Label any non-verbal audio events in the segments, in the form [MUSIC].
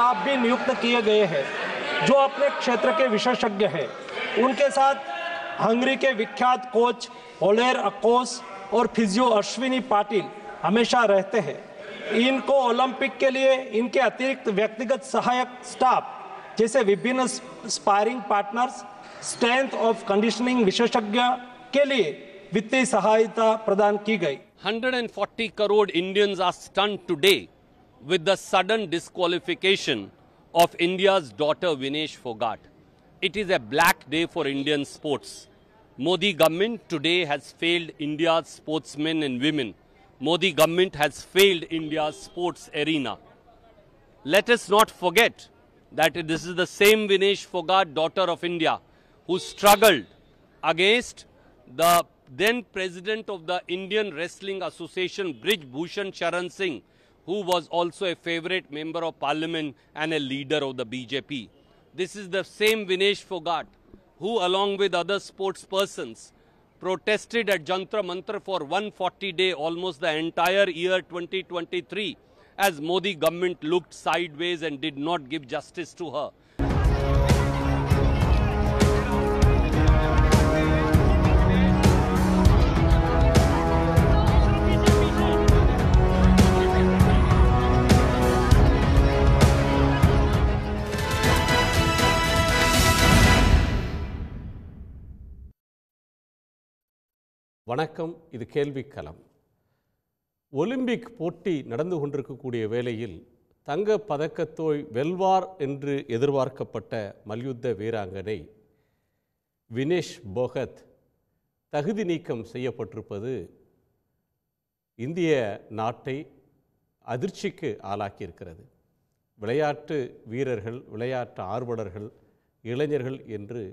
Staff भी नियुक्त किए गए हैं जो अपने क्षेत्र के विशेषज्ञ हैं उनके साथ हंगरी के विख्यात कोच ओलेर अकोस और फिजियो अश्विनी पाटिल हमेशा रहते हैं इनको ओलंपिक के लिए इनके अतिरिक्त व्यक्तिगत सहायक स्टाफ जैसे विभिन्न sparring partners strength of conditioning विशेषज्ञ के लिए वित्तीय सहायता प्रदान की गई 140 crore Indians are stunned today with the sudden disqualification of India's daughter Vinesh Fogart. It is a black day for Indian sports. Modi government today has failed India's sportsmen and women. Modi government has failed India's sports arena. Let us not forget that this is the same Vinesh Fogart, daughter of India, who struggled against the then president of the Indian Wrestling Association, Bridge Bhushan Charan Singh, who was also a favorite member of parliament and a leader of the BJP. This is the same Vinesh Fogart, who along with other sportspersons protested at Jantra Mantra for 140 day almost the entire year 2023 as Modi government looked sideways and did not give justice to her. வணக்கம் இது கேள்விக்கலம் Olympic போட்டி நடந்து கொண்டிருக்கக்கூடிய வேளையில் தங்க பதக்கத்தோய் வெல்வார் என்று எதிர்பார்க்கப்பட்ட மல்யுத்த வீராங்கனை வினேஷ் போகத் தகுதி நீக்கம் செய்யப்பட்டிருப்பது இந்திய நாட்டை அதிர்ச்சிக்கு ஆளாக்கியிருக்கிறது விளையாட்டு வீரர்கள் விளையாட்டு ஆர்வலர்கள் இளைஞர்கள் என்று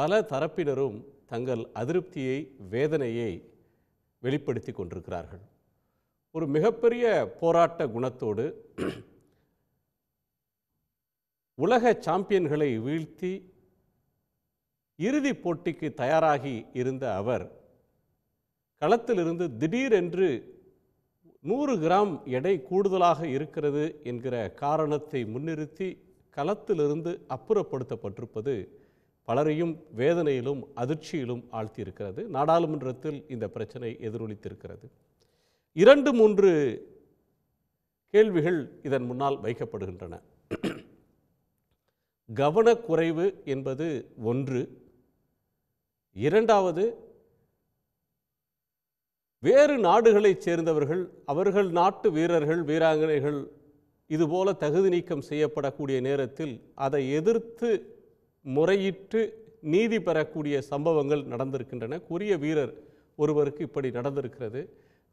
பல தரப்பினரும் தங்கள் அதிருப்தியை வேதனையை வெளிப்படுத்தி கொண்டிருக்கிறார்கள் ஒரு மிகப்பெரிய போராட்ட குணத்தோடு உலக சாம்பியன்களை வீழ்த்தி இறுதிப் போட்டிக்கு தயாராகி இருந்த அவர் களத்திலிருந்து திடீரென்று நூறு கிராம் எடை கூடுதலாக இருக்கிறது என்கிற காரணத்தை முன்னிறுத்தி களத்திலிருந்து அப்புறப்படுத்தப்பட்டிருப்பது பலரையும் வேதனையிலும் அதிர்ச்சியிலும் ஆழ்த்தியிருக்கிறது நாடாளுமன்றத்தில் இந்த பிரச்சனை எதிரொலித்திருக்கிறது இரண்டு மூன்று கேள்விகள் இதன் முன்னால் வைக்கப்படுகின்றன கவனக்குறைவு என்பது ஒன்று இரண்டாவது வேறு நாடுகளைச் சேர்ந்தவர்கள் அவர்கள் நாட்டு வீரர்கள் வீராங்கனைகள் இதுபோல தகுதி நீக்கம் செய்யப்படக்கூடிய நேரத்தில் அதை எதிர்த்து முறையிட்டு நீதி பெறக்கூடிய சம்பவங்கள் நடந்திருக்கின்றன கூறிய வீரர் ஒருவருக்கு இப்படி நடந்திருக்கிறது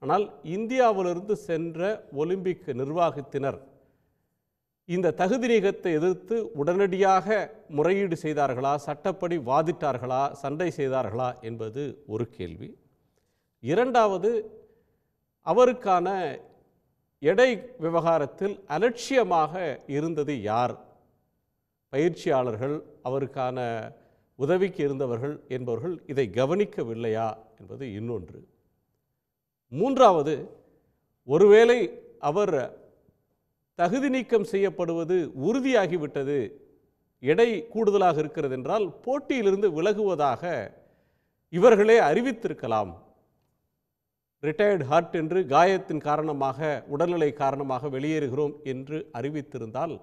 ஆனால் இந்தியாவிலிருந்து சென்ற ஒலிம்பிக் நிர்வாகத்தினர் இந்த தகுதி நீக்கத்தை எதிர்த்து உடனடியாக முறையீடு செய்தார்களா சட்டப்படி வாதிட்டார்களா சண்டை செய்தார்களா என்பது ஒரு கேள்வி இரண்டாவது அவருக்கான எடை விவகாரத்தில் அலட்சியமாக இருந்தது யார் பயிற்சியாளர்கள் அவருக்கான உதவிக்கு இருந்தவர்கள் என்பவர்கள் இதை கவனிக்கவில்லையா என்பது இன்னொன்று மூன்றாவது ஒருவேளை அவர் தகுதி நீக்கம் செய்யப்படுவது உறுதியாகிவிட்டது எடை கூடுதலாக இருக்கிறது என்றால் போட்டியிலிருந்து விலகுவதாக இவர்களே அறிவித்திருக்கலாம் ரிட்டையர்டு ஹார்ட் என்று காயத்தின் காரணமாக உடல்நிலை காரணமாக வெளியேறுகிறோம் என்று அறிவித்திருந்தால்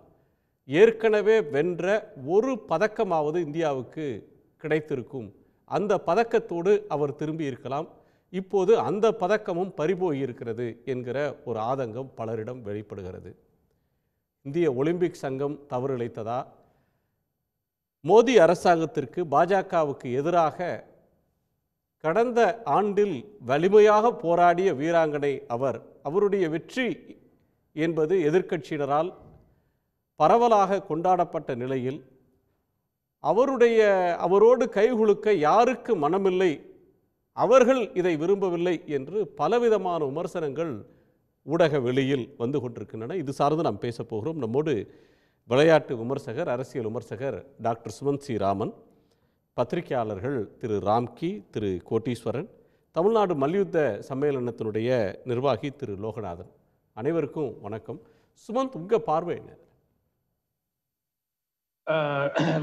ஏற்கனவே வென்ற ஒரு பதக்கமாவது இந்தியாவுக்கு கிடைத்திருக்கும் அந்த பதக்கத்தோடு அவர் திரும்பி இருக்கலாம் இப்போது அந்த பதக்கமும் பறிபோயிருக்கிறது என்கிற ஒரு ஆதங்கம் பலரிடம் வெளிப்படுகிறது இந்திய ஒலிம்பிக் சங்கம் தவறிழைத்ததா மோடி அரசாங்கத்திற்கு பாஜகவுக்கு எதிராக கடந்த ஆண்டில் வலிமையாக போராடிய வீராங்கனை அவர் அவருடைய வெற்றி என்பது எதிர்க்கட்சியினரால் பரவலாக கொண்டாடப்பட்ட நிலையில் அவருடைய அவரோடு கைகுலுக்க யாருக்கு மனமில்லை அவர்கள் இதை விரும்பவில்லை என்று பலவிதமான விமர்சனங்கள் ஊடக வெளியில் வந்து கொண்டிருக்கின்றன இது சார்ந்து நாம் பேசப்போகிறோம் நம்மோடு விளையாட்டு விமர்சகர் அரசியல் விமர்சகர் டாக்டர் சுமந்த் சி ராமன் பத்திரிகையாளர்கள் திரு ராம்கி திரு கோட்டீஸ்வரன் தமிழ்நாடு மல்யுத்த சம்மேளனத்தினுடைய நிர்வாகி திரு லோகநாதன் அனைவருக்கும் வணக்கம் சுமந்த் உங்கள் பார்வை என்ன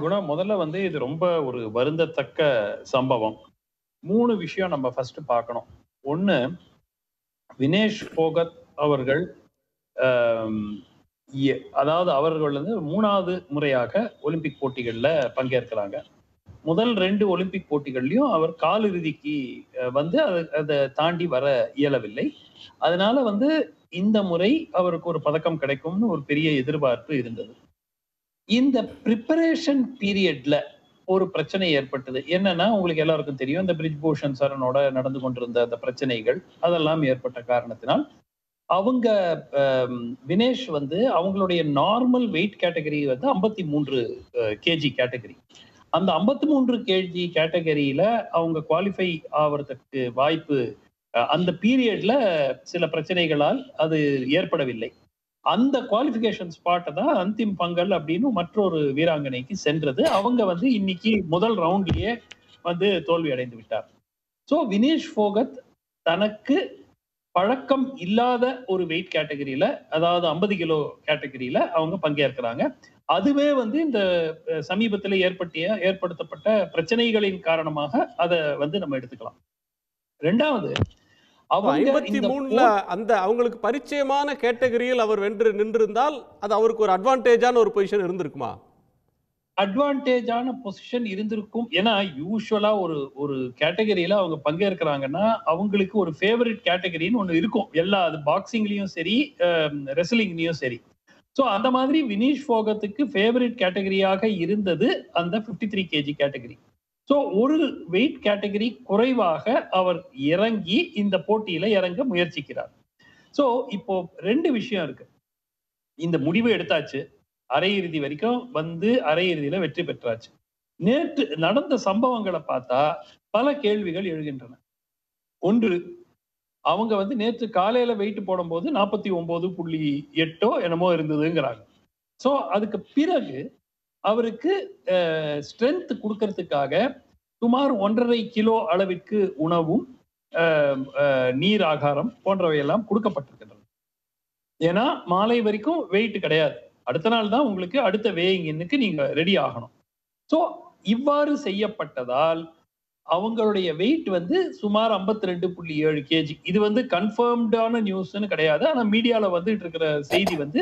குணா முதல்ல வந்து இது ரொம்ப ஒரு வருந்தத்தக்க சம்பவம் மூணு விஷயம் நம்ம ஃபர்ஸ்ட் பார்க்கணும் ஒன்று வினேஷ் போகத் அவர்கள் அதாவது அவர்கள் வந்து மூணாவது முறையாக ஒலிம்பிக் போட்டிகளில் பங்கேற்கிறாங்க முதல் ரெண்டு ஒலிம்பிக் போட்டிகள்லையும் அவர் காலிறுதிக்கு வந்து அதை அதை தாண்டி வர இயலவில்லை அதனால வந்து இந்த முறை அவருக்கு ஒரு பதக்கம் கிடைக்கும்னு ஒரு பெரிய எதிர்பார்ப்பு இருந்தது இந்த ப்ரிப்பரேஷன் பீரியட்ல ஒரு பிரச்சனை ஏற்பட்டது என்னன்னா உங்களுக்கு எல்லாருக்கும் தெரியும் இந்த பிரிஜ் பூஷன் சரணோட நடந்து கொண்டிருந்த அந்த பிரச்சனைகள் அதெல்லாம் ஏற்பட்ட காரணத்தினால் அவங்க வினேஷ் வந்து அவங்களுடைய நார்மல் வெயிட் கேட்டகரி வந்து ஐம்பத்தி மூன்று கேஜி கேட்டகரி அந்த ஐம்பத்தி மூன்று கேஜி கேட்டகரியில அவங்க குவாலிஃபை ஆவறதுக்கு வாய்ப்பு அந்த பீரியட்ல சில பிரச்சனைகளால் அது ஏற்படவில்லை அந்த குவாலிபிகேஷன் ஸ்பாட்டை தான் அந்திம் பங்கல் அப்படின்னு மற்றொரு வீராங்கனைக்கு சென்றது அவங்க வந்து இன்னைக்கு முதல் ரவுண்ட்லயே வந்து தோல்வி அடைந்து விட்டார் ஸோ வினேஷ் போகத் தனக்கு பழக்கம் இல்லாத ஒரு வெயிட் கேட்டகரியில அதாவது ஐம்பது கிலோ கேட்டகரியில அவங்க பங்கேற்கிறாங்க அதுவே வந்து இந்த சமீபத்தில் ஏற்பட்டிய ஏற்படுத்தப்பட்ட பிரச்சனைகளின் காரணமாக அதை வந்து நம்ம எடுத்துக்கலாம் ரெண்டாவது ஐம்பத்தி மூணுல அந்த அவங்களுக்கு பரிச்சயமான கேட்டகரியில் அவர் வென்று நின்றிருந்தால் அது அவருக்கு ஒரு அட்வான்டேஜான ஒரு பொசிஷன் இருந்திருக்குமா அட்வான்டேஜான பொசிஷன் இருந்திருக்கும் ஏன்னா யூஸ்வலா ஒரு ஒரு கேட்டகரியில அவங்க பங்கேற்கிறாங்கன்னா அவங்களுக்கு ஒரு ஃபேவரட் கேட்டகரின்னு ஒன்று இருக்கும் எல்லா அது பாக்ஸிங்லயும் சரி ரெஸ்லிங்லயும் சரி ஸோ அந்த மாதிரி வினீஷ் போகத்துக்கு ஃபேவரட் கேட்டகரியாக இருந்தது அந்த fifty three KG category so ஒரு வெயிட் கேட்டகரி குறைவாக அவர் இறங்கி இந்த போட்டியில இறங்க முயற்சிக்கிறார் ஸோ இப்போ ரெண்டு விஷயம் இருக்கு இந்த முடிவு எடுத்தாச்சு அரையிறுதி வரைக்கும் வந்து அரையிறுதியில வெற்றி பெற்றாச்சு நேற்று நடந்த சம்பவங்களை பார்த்தா பல கேள்விகள் எழுகின்றன ஒன்று அவங்க வந்து நேற்று காலையில வெயிட் போடும்போது நாற்பத்தி ஒன்பது புள்ளி எட்டோ என்னமோ இருந்ததுங்கிறாங்க ஸோ அதுக்கு பிறகு அவருக்கு ஸ்ட்ரென்த் கொடுக்கறதுக்காக சுமார் ஒன்றரை கிலோ அளவிற்கு உணவும் நீர் ஆகாரம் போன்றவையெல்லாம் கொடுக்கப்பட்டிருக்கின்றன ஏன்னா மாலை வரைக்கும் வெயிட் கிடையாது அடுத்த நாள் தான் உங்களுக்கு அடுத்த வேயிங்னுக்கு நீங்க ரெடி ஆகணும் ஸோ இவ்வாறு செய்யப்பட்டதால் அவங்களுடைய வெயிட் வந்து சுமார் ஐம்பத்தி ரெண்டு புள்ளி ஏழு கேஜி இது வந்து கன்ஃபர்ம்டான நியூஸ்ன்னு கிடையாது ஆனா மீடியால வந்துட்டு இருக்கிற செய்தி வந்து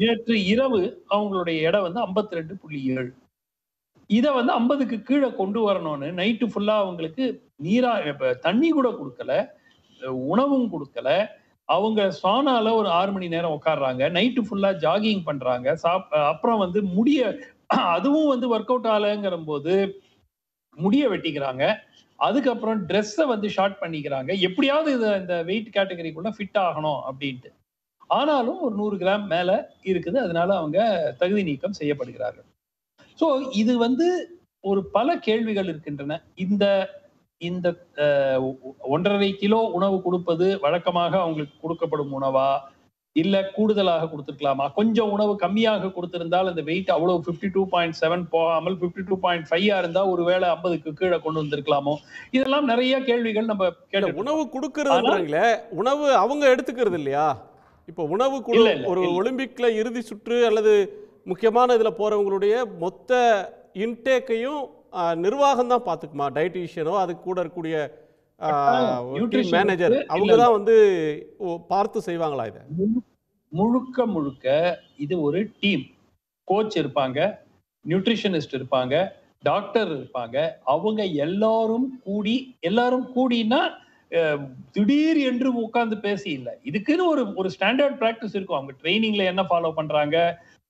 நேற்று இரவு அவங்களுடைய எடை வந்து ஐம்பத்தி ரெண்டு புள்ளி ஏழு இதை வந்து ஐம்பதுக்கு கீழே கொண்டு வரணும்னு நைட்டு ஃபுல்லா அவங்களுக்கு நீரா தண்ணி கூட கொடுக்கல உணவும் கொடுக்கல அவங்க சானால ஒரு ஆறு மணி நேரம் உட்காடுறாங்க நைட்டு ஃபுல்லா ஜாகிங் பண்றாங்க சாப் அப்புறம் வந்து முடிய அதுவும் வந்து ஒர்க் அவுட் ஆகலைங்கிற போது முடிய வெட்டிக்கிறாங்க அதுக்கப்புறம் ட்ரெஸ்ஸை வந்து ஷார்ட் பண்ணிக்கிறாங்க எப்படியாவது இது இந்த வெயிட் கேட்டகரிக்குள்ள ஃபிட் ஆகணும் அப்படின்ட்டு ஆனாலும் ஒரு நூறு கிராம் மேல இருக்குது அதனால அவங்க தகுதி நீக்கம் செய்யப்படுகிறார்கள் ஸோ இது வந்து ஒரு பல கேள்விகள் இருக்கின்றன இந்த இந்த ஒன்றரை கிலோ உணவு கொடுப்பது வழக்கமாக அவங்களுக்கு கொடுக்கப்படும் உணவா இல்ல கூடுதலாக கொடுத்துருக்கலாமா கொஞ்சம் உணவு கம்மியாக கொடுத்திருந்தால் அந்த வெயிட் அவ்வளவு பிப்டி டூ பாயிண்ட் செவன் போகாமல் பிப்டி டூ பாயிண்ட் ஃபைவா இருந்தா ஒருவேளை ஐம்பதுக்கு கீழே கொண்டு வந்திருக்கலாமோ இதெல்லாம் நிறைய கேள்விகள் நம்ம கேட்க உணவு கொடுக்கறது உணவு அவங்க எடுத்துக்கிறது இல்லையா இப்போ உணவு குழு ஒரு ஒலிம்பிக்ல இறுதி சுற்று அல்லது முக்கியமான இதுல போறவங்களுடைய மொத்த இன்டேக்கையும் நிர்வாகம் தான் பார்த்துக்குமா டயட்டிஷியனோ அது கூட இருக்கக்கூடிய மேனேஜர் அவங்க தான் வந்து பார்த்து செய்வாங்களா இதை முழுக்க முழுக்க இது ஒரு டீம் கோச் இருப்பாங்க நியூட்ரிஷனிஸ்ட் இருப்பாங்க டாக்டர் இருப்பாங்க அவங்க எல்லாரும் கூடி எல்லாரும் கூடினா திடீர் என்று உட்கார்ந்து பேசி இல்லை இதுக்குன்னு ஒரு ஒரு ஸ்டாண்டர்ட் ப்ராக்டிஸ் இருக்கும் அவங்க ட்ரைனிங்ல என்ன ஃபாலோ பண்றாங்க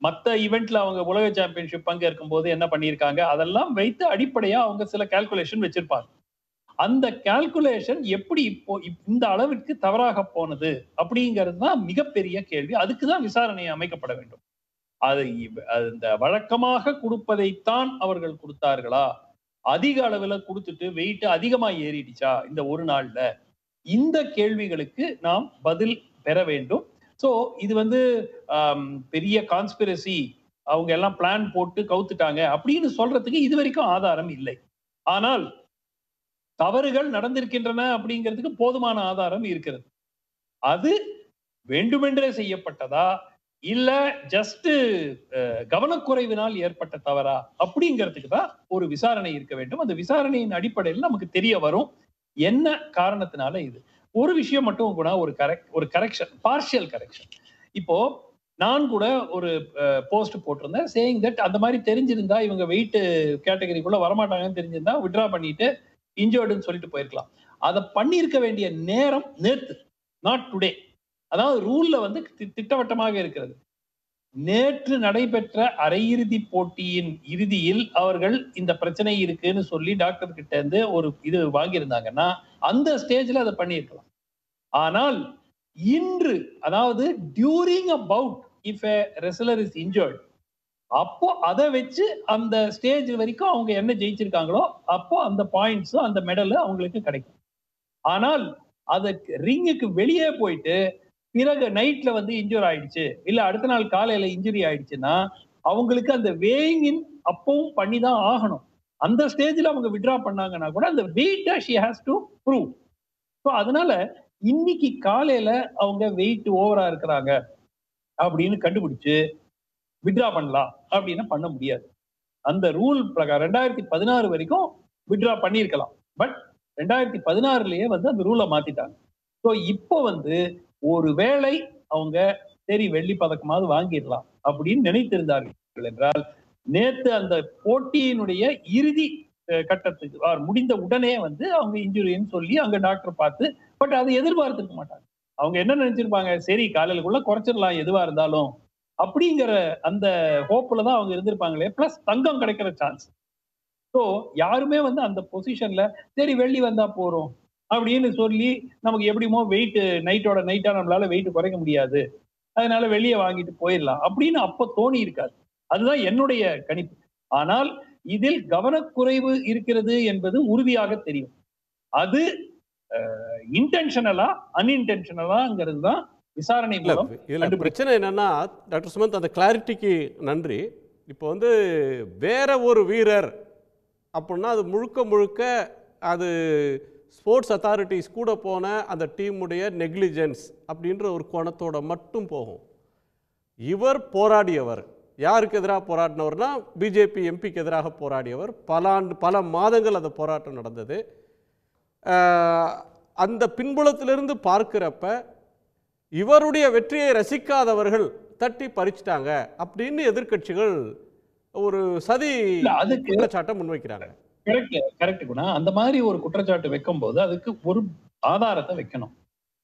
மற்ற ஈவெண்ட்ல அவங்க உலக சாம்பியன்ஷிப் பங்கேற்கும் போது என்ன பண்ணியிருக்காங்க அதெல்லாம் வைத்து அடிப்படையா அவங்க சில கால்குலேஷன் வச்சிருப்பாங்க அந்த கால்குலேஷன் எப்படி இப்போ இந்த அளவிற்கு தவறாக போனது அப்படிங்கிறது தான் மிகப்பெரிய கேள்வி அதுக்கு தான் விசாரணை அமைக்கப்பட வேண்டும் அது இந்த வழக்கமாக கொடுப்பதைத்தான் அவர்கள் கொடுத்தார்களா அதிக அளவுல கொடுத்துட்டு வெயிட் அதிகமா ஏறிடுச்சா இந்த ஒரு நாள்ல இந்த கேள்விகளுக்கு நாம் பதில் பெற வேண்டும் ஸோ இது வந்து பெரிய கான்ஸ்பிரசி அவங்க எல்லாம் பிளான் போட்டு கவுத்துட்டாங்க அப்படின்னு சொல்றதுக்கு இது வரைக்கும் ஆதாரம் இல்லை ஆனால் தவறுகள் நடந்திருக்கின்றன அப்படிங்கிறதுக்கு போதுமான ஆதாரம் இருக்கிறது அது வேண்டுமென்றே செய்யப்பட்டதா இல்ல ஜஸ்ட் கவனக்குறைவினால் ஏற்பட்ட தவறா அப்படிங்கிறதுக்கு தான் ஒரு விசாரணை இருக்க வேண்டும் அந்த விசாரணையின் அடிப்படையில் நமக்கு தெரிய வரும் என்ன காரணத்தினால இது ஒரு விஷயம் மட்டும் கூட ஒரு கரெக்ட் ஒரு கரெக்ஷன் பார்ஷியல் கரெக்ஷன் இப்போ நான் கூட ஒரு போஸ்ட் போட்டிருந்தேன் சேயிங் தட் அந்த மாதிரி தெரிஞ்சிருந்தா இவங்க வெயிட் கேட்டகரிக்குள்ள வரமாட்டாங்கன்னு தெரிஞ்சிருந்தா விட்ரா பண்ணிட்டு இன்ஜர்டுன்னு சொல்லிட்டு போயிருக்கலாம் அதை பண்ணியிருக்க வேண்டிய நேரம் நேற்று நாட் டுடே அதாவது ரூல்ல வந்து திட்டவட்டமாக இருக்கிறது நேற்று நடைபெற்ற அரையிறுதி போட்டியின் இறுதியில் அவர்கள் இந்த பிரச்சனை இருக்குன்னு சொல்லி டாக்டர் கிட்ட இருந்து ஒரு இது வாங்கியிருந்தாங்கன்னா அந்த ஸ்டேஜ்ல அதை பண்ணியிருக்கலாம் ஆனால் இன்று அதாவது during about if a wrestler is injured அப்போ அதை வச்சு அந்த ஸ்டேஜ் வரைக்கும் அவங்க என்ன ஜெயிச்சிருக்காங்களோ அப்போ அந்த பாயிண்ட்ஸும் அந்த மெடல் அவங்களுக்கு கிடைக்கும் ஆனால் அதை ரிங்குக்கு வெளியே போயிட்டு பிறகு நைட்ல வந்து இன்ஜூர் ஆயிடுச்சு இல்ல அடுத்த நாள் காலையில இன்ஜுரி ஆயிடுச்சுன்னா அவங்களுக்கு அந்த வேயிங்கின் அப்பவும் பண்ணி தான் ஆகணும் அந்த ஸ்டேஜ்ல அவங்க விட்ரா பண்ணாங்கன்னா கூட அந்த weight she has to prove so அதனால இன்னைக்கு காலையில அவங்க வெயிட் ஓவரா இருக்கிறாங்க அப்படின்னு கண்டுபிடிச்சு வித்ரா பண்ணலாம் அப்படின்னு பண்ண முடியாது அந்த ரூல் பிரகாரம் ரெண்டாயிரத்தி பதினாறு வரைக்கும் வித்ரா பண்ணியிருக்கலாம் பட் ரெண்டாயிரத்தி பதினாறுலயே வந்து அந்த ரூலை மாத்திட்டாங்க ஸோ இப்போ வந்து ஒரு வேளை அவங்க சரி வெள்ளி பதக்கமாவது வாங்கிடலாம் அப்படின்னு நினைத்திருந்தார்கள் என்றால் நேத்து அந்த போட்டியினுடைய இறுதி கட்டத்துக்கு முடிந்த உடனே வந்து அவங்க இன்ஜுரின்னு சொல்லி அங்க டாக்டர் பார்த்து பட் அதை எதிர்பார்த்துக்க மாட்டாங்க அவங்க என்ன நினைச்சிருப்பாங்க சரி காலையிலுக்குள்ள குறைச்சிடலாம் எதுவா இருந்தாலும் அப்படிங்கிற அந்த ஹோப்பில் தான் அவங்க இருந்திருப்பாங்களே ப்ளஸ் தங்கம் கிடைக்கிற சான்ஸ் ஸோ யாருமே வந்து அந்த பொசிஷன்ல சரி வெள்ளி வந்தா போகிறோம் அப்படின்னு சொல்லி நமக்கு எப்படிமோ வெயிட் நைட்டோட நைட்டா நம்மளால வெயிட் குறைக்க முடியாது அதனால வெளியே வாங்கிட்டு போயிடலாம் அப்படின்னு அப்போ தோணி இருக்காது அதுதான் என்னுடைய கணிப்பு ஆனால் இதில் கவனக்குறைவு இருக்கிறது என்பது உறுதியாக தெரியும் அது இன்டென்ஷனலா அன்இன்டென்ஷனலாங்கிறது தான் விசாரணை இதில் பிரச்சனை என்னன்னா டாக்டர் சுமந்த் அந்த கிளாரிட்டிக்கு நன்றி இப்போ வந்து வேற ஒரு வீரர் அப்படின்னா அது முழுக்க முழுக்க அது ஸ்போர்ட்ஸ் அத்தாரிட்டிஸ் கூட போன அந்த டீமுடைய நெக்லிஜென்ஸ் அப்படின்ற ஒரு கோணத்தோட மட்டும் போகும் இவர் போராடியவர் யாருக்கு எதிராக போராடினவர்னா பிஜேபி எம்பிக்கு எதிராக போராடியவர் பல ஆண்டு பல மாதங்கள் அந்த போராட்டம் நடந்தது அந்த பின்புலத்திலிருந்து பார்க்குறப்ப இவருடைய வெற்றியை ரசிக்காதவர்கள் தட்டி பறிச்சிட்டாங்க அப்படின்னு எதிர்கட்சிகள் ஒரு சதி குற்றச்சாட்டை முன்வைக்கிறாங்க கரெக்ட் அந்த மாதிரி ஒரு குற்றச்சாட்டு வைக்கும் போது அதுக்கு ஒரு ஆதாரத்தை வைக்கணும்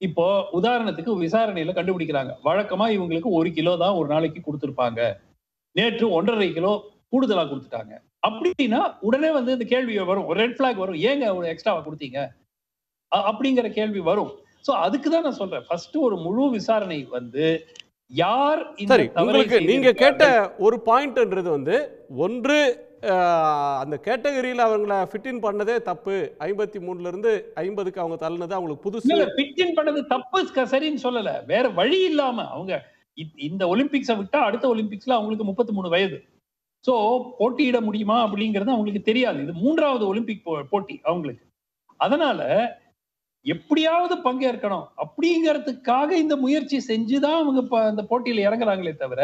இப்போ உதாரணத்துக்கு விசாரணையில கண்டுபிடிக்கிறாங்க வழக்கமா இவங்களுக்கு ஒரு கிலோ தான் ஒரு நாளைக்கு கொடுத்துருப்பாங்க நேற்று ஒன்றரை கிலோ கூடுதலா கொடுத்துட்டாங்க அப்படின்னா உடனே வந்து இந்த கேள்வி வரும் ரெட் பிளாக் வரும் ஏங்க எக்ஸ்ட்ராவா கொடுத்தீங்க அப்படிங்கிற கேள்வி வரும் சோ அதுக்கு தான் நான் சொல்றேன் ஃபர்ஸ்ட் ஒரு முழு விசாரணை வந்து யார் சரி உங்களுக்கு நீங்க கேட்ட ஒரு பாயிண்ட்ன்றது வந்து ஒன்று அந்த கேட்டகரியில் அவங்கள ஃபிட்டின் பண்ணதே தப்பு ஐம்பத்தி மூணுல இருந்து ஐம்பதுக்கு அவங்க தள்ளினது அவங்களுக்கு புதுசு ஃபிட்டின் பண்ணது தப்பு சரின்னு சொல்லல வேற வழி இல்லாம அவங்க இந்த ஒலிம்பிக்ஸை விட்டா அடுத்த ஒலிம்பிக்ஸ்ல அவங்களுக்கு முப்பத்தி மூணு வயது சோ போட்டியிட முடியுமா அப்படிங்கிறது அவங்களுக்கு தெரியாது இது மூன்றாவது ஒலிம்பிக் போட்டி அவங்களுக்கு அதனால எப்படியாவது பங்கேற்கணும் அப்படிங்கிறதுக்காக இந்த முயற்சி செஞ்சுதான் அவங்க இந்த போட்டியில இறங்குறாங்களே தவிர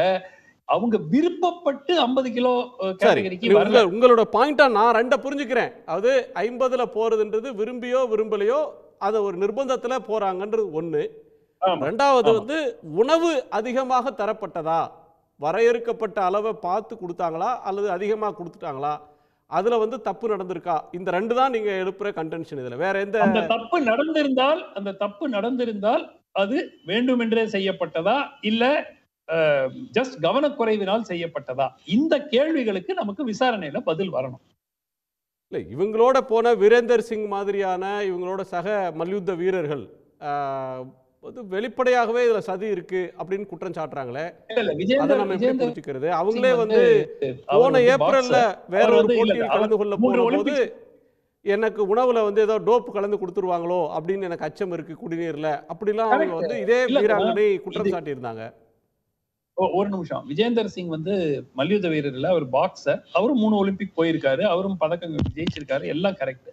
அவங்க விருப்பப்பட்டு ஐம்பது கிலோ கேட்டகரிக்கு உங்களோட பாயிண்டா நான் ரெண்டை புரிஞ்சுக்கிறேன் அது ஐம்பதுல போறதுன்றது விரும்பியோ விரும்பலையோ அதை ஒரு நிர்பந்தத்துல போறாங்கன்றது ஒண்ணு ரெண்டாவது வந்து உணவு அதிகமாக தரப்பட்டதா வரையறுக்கப்பட்ட அளவை பார்த்து கொடுத்தாங்களா அல்லது அதிகமாக கொடுத்துட்டாங்களா அதுல வந்து தப்பு நடந்திருக்கா இந்த ரெண்டு தான் நீங்க எழுப்புற கன்டென்ஷன் இதுல வேற எந்த அந்த தப்பு நடந்திருந்தால் அந்த தப்பு நடந்திருந்தால் அது வேண்டுமென்றே செய்யப்பட்டதா இல்ல ஜஸ்ட் கவனக்குறைவினால் செய்யப்பட்டதா இந்த கேள்விகளுக்கு நமக்கு விசாரணையில பதில் வரணும் இல்ல இவங்களோட போன வீரேந்தர் சிங் மாதிரியான இவங்களோட சக மல்யுத்த வீரர்கள் வந்து வெளிப்படையாகவே இதுல சதி இருக்கு அப்படின்னு குற்றம் சாட்டுறாங்களே அதை நம்ம எப்படி புரிஞ்சுக்கிறது அவங்களே வந்து போன ஏப்ரல்ல வேற ஒரு போட்டியில் கலந்து கொள்ள போகும்போது எனக்கு உணவுல வந்து ஏதோ டோப் கலந்து கொடுத்துருவாங்களோ அப்படின்னு எனக்கு அச்சம் இருக்கு குடிநீர்ல அப்படிலாம் அவங்க வந்து இதே வீராங்கனை குற்றம் சாட்டியிருந்தாங்க ஒரு நிமிஷம் விஜேந்தர் சிங் வந்து மல்யுத்த வீரர்ல அவர் பாக்ஸர் அவரும் மூணு ஒலிம்பிக் போயிருக்காரு அவரும் பதக்கங்கள் ஜெயிச்சிருக்காரு எல்லாம் கரெக்ட்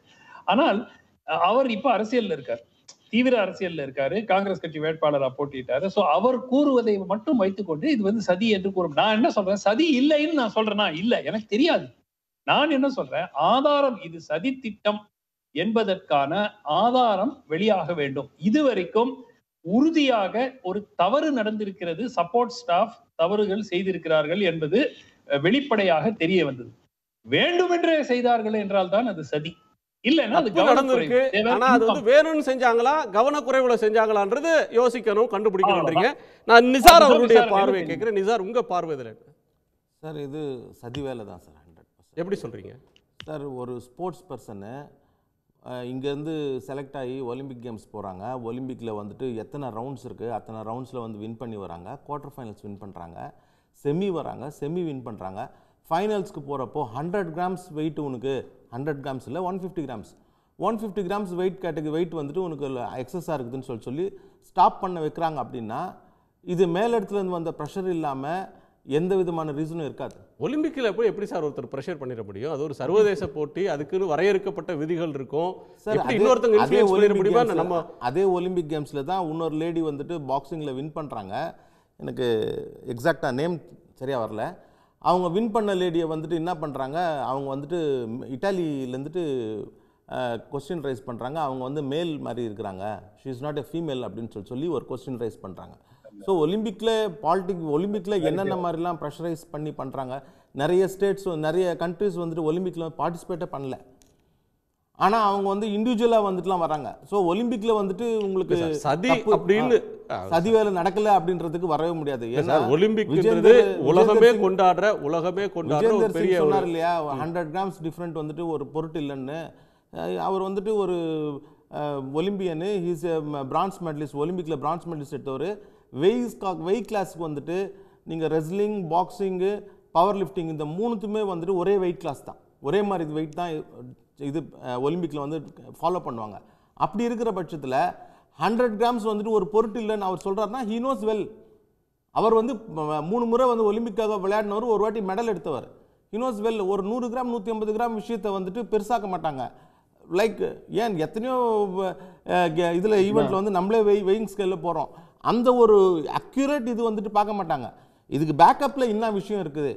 ஆனால் அவர் இப்ப அரசியல்ல இருக்காரு தீவிர அரசியல்ல இருக்காரு காங்கிரஸ் கட்சி வேட்பாளரா போட்டிட்டாரு சோ அவர் கூறுவதை மட்டும் வைத்துக்கொண்டு இது வந்து சதி என்று கூறும் நான் என்ன சொல்றேன் சதி இல்லைன்னு நான் சொல்றேன்னா இல்ல எனக்கு தெரியாது நான் என்ன சொல்றேன் ஆதாரம் இது சதி திட்டம் என்பதற்கான ஆதாரம் வெளியாக வேண்டும் இதுவரைக்கும் உறுதியாக ஒரு தவறு நடந்திருக்கிறது சப்போர்ட் ஸ்டாஃப் தவறுகள் செய்திருக்கிறார்கள் என்பது வெளிப்படையாக தெரிய வந்தது வேண்டுமென்றே செய்தார்கள் என்றால் தான் அது சதி இல்லன்னா அது அது வந்து வேணும்னு செஞ்சாங்களா செஞ்சாங்களான்றது யோசிக்கணும் நான் நிசார் அவருடைய நிசார் சார் இது சதி வேலை தான் சார் ஹண்ட்ரட் எப்படி சார் ஒரு ஸ்போர்ட்ஸ் இங்கேருந்து செலக்ட் ஆகி ஒலிம்பிக் கேம்ஸ் போகிறாங்க ஒலிம்பிக்கில் வந்துட்டு எத்தனை ரவுண்ட்ஸ் இருக்குது அத்தனை ரவுண்ட்ஸில் வந்து வின் பண்ணி வராங்க குவார்ட்டர் ஃபைனல்ஸ் வின் பண்ணுறாங்க செமி வராங்க செமி வின் பண்ணுறாங்க ஃபைனல்ஸ்க்கு போகிறப்போ ஹண்ட்ரட் கிராம்ஸ் வெயிட் உனக்கு ஹண்ட்ரட் கிராம்ஸ் இல்லை one fifty grams one fifty grams weight category weight வந்துட்டு உனக்கு எக்ஸஸாக இருக்குதுன்னு சொல்லி சொல்லி ஸ்டாப் பண்ண வைக்கிறாங்க அப்படின்னா இது மேலிடத்துலேருந்து வந்த ப்ரெஷர் இல்லாமல் எந்த விதமான ரீசனும் இருக்காது ஒலிம்பிக்கில் போய் எப்படி சார் ஒருத்தர் ப்ரெஷர் பண்ணிட முடியும் அது ஒரு சர்வதேச [LAUGHS] போட்டி அதுக்குன்னு வரையறுக்கப்பட்ட விதிகள் இருக்கும் சார் இன்னொருத்தங்க நம்ம அதே ஒலிம்பிக் கேம்ஸில் தான் இன்னொரு லேடி வந்துட்டு பாக்ஸிங்கில் வின் பண்ணுறாங்க எனக்கு எக்ஸாக்டாக நேம் சரியாக வரல அவங்க வின் பண்ண லேடியை வந்துட்டு என்ன பண்ணுறாங்க அவங்க வந்துட்டு இட்டாலியிலேருந்துட்டு கொஸ்டின் ரைஸ் பண்ணுறாங்க அவங்க வந்து மேல் மாதிரி இருக்கிறாங்க she is not a female அப்படின்னு சொல்லி சொல்லி ஒரு கொஸ்டின் ரைஸ் பண்ணுறாங்க ஸோ ஒலிம்பிக்கில் பாலிட்டிக் ஒலிம்பிக்கில் என்னென்ன மாதிரிலாம் ப்ரெஷரைஸ் பண்ணி பண்ணுறாங்க நிறைய ஸ்டேட்ஸ் நிறைய கண்ட்ரிஸ் வந்துட்டு ஒலிம்பிக்கில் பார்ட்டிசிபேட்டே பண்ணல ஆனால் அவங்க வந்து இண்டிவிஜுவலாக வந்துட்டுலாம் வராங்க ஸோ ஒலிம்பிக்கில் வந்துட்டு உங்களுக்கு சதி அப்படின்னு சதி வேலை நடக்கல அப்படின்றதுக்கு வரவே முடியாது ஏன்னா ஒலிம்பிக் உலகமே கொண்டாடுற உலகமே கொண்டாடுற பெரிய சொன்னார் இல்லையா ஹண்ட்ரட் கிராம்ஸ் டிஃப்ரெண்ட் வந்துட்டு ஒரு பொருட்டு இல்லைன்னு அவர் வந்துட்டு ஒரு ஒலிம்பியனு ஹீஸ் பிரான்ஸ் மெடலிஸ்ட் ஒலிம்பிக்கில் பிரான்ஸ் மெடலிஸ்ட் எடுத்தவர் வெயிஸ் வெயிட் கிளாஸுக்கு வந்துட்டு நீங்கள் ரெஸ்லிங் பாக்ஸிங்கு பவர் லிஃப்டிங் இந்த மூணுத்துமே வந்துட்டு ஒரே வெயிட் கிளாஸ் தான் ஒரே மாதிரி வெயிட் தான் இது ஒலிம்பிக்கில் வந்து ஃபாலோ பண்ணுவாங்க அப்படி இருக்கிற பட்சத்தில் ஹண்ட்ரட் கிராம்ஸ் வந்துட்டு ஒரு பொருட்டு இல்லைன்னு அவர் சொல்கிறாருன்னா ஹீ நோஸ் வெல் அவர் வந்து மூணு முறை வந்து ஒலிம்பிக்காக விளையாடினவர் ஒரு வாட்டி மெடல் எடுத்தவர் ஹீ நோஸ் வெல் ஒரு நூறு கிராம் நூற்றி ஐம்பது கிராம் விஷயத்தை வந்துட்டு பெருசாக்க மாட்டாங்க லைக் ஏன் எத்தனையோ இதில் ஈவெண்ட்டில் வந்து நம்மளே வெய் வெயிங் ஸ்கேலில் போகிறோம் அந்த ஒரு அக்யூரேட் இது வந்துட்டு பார்க்க மாட்டாங்க இதுக்கு பேக்கப்பில் என்ன விஷயம் இருக்குது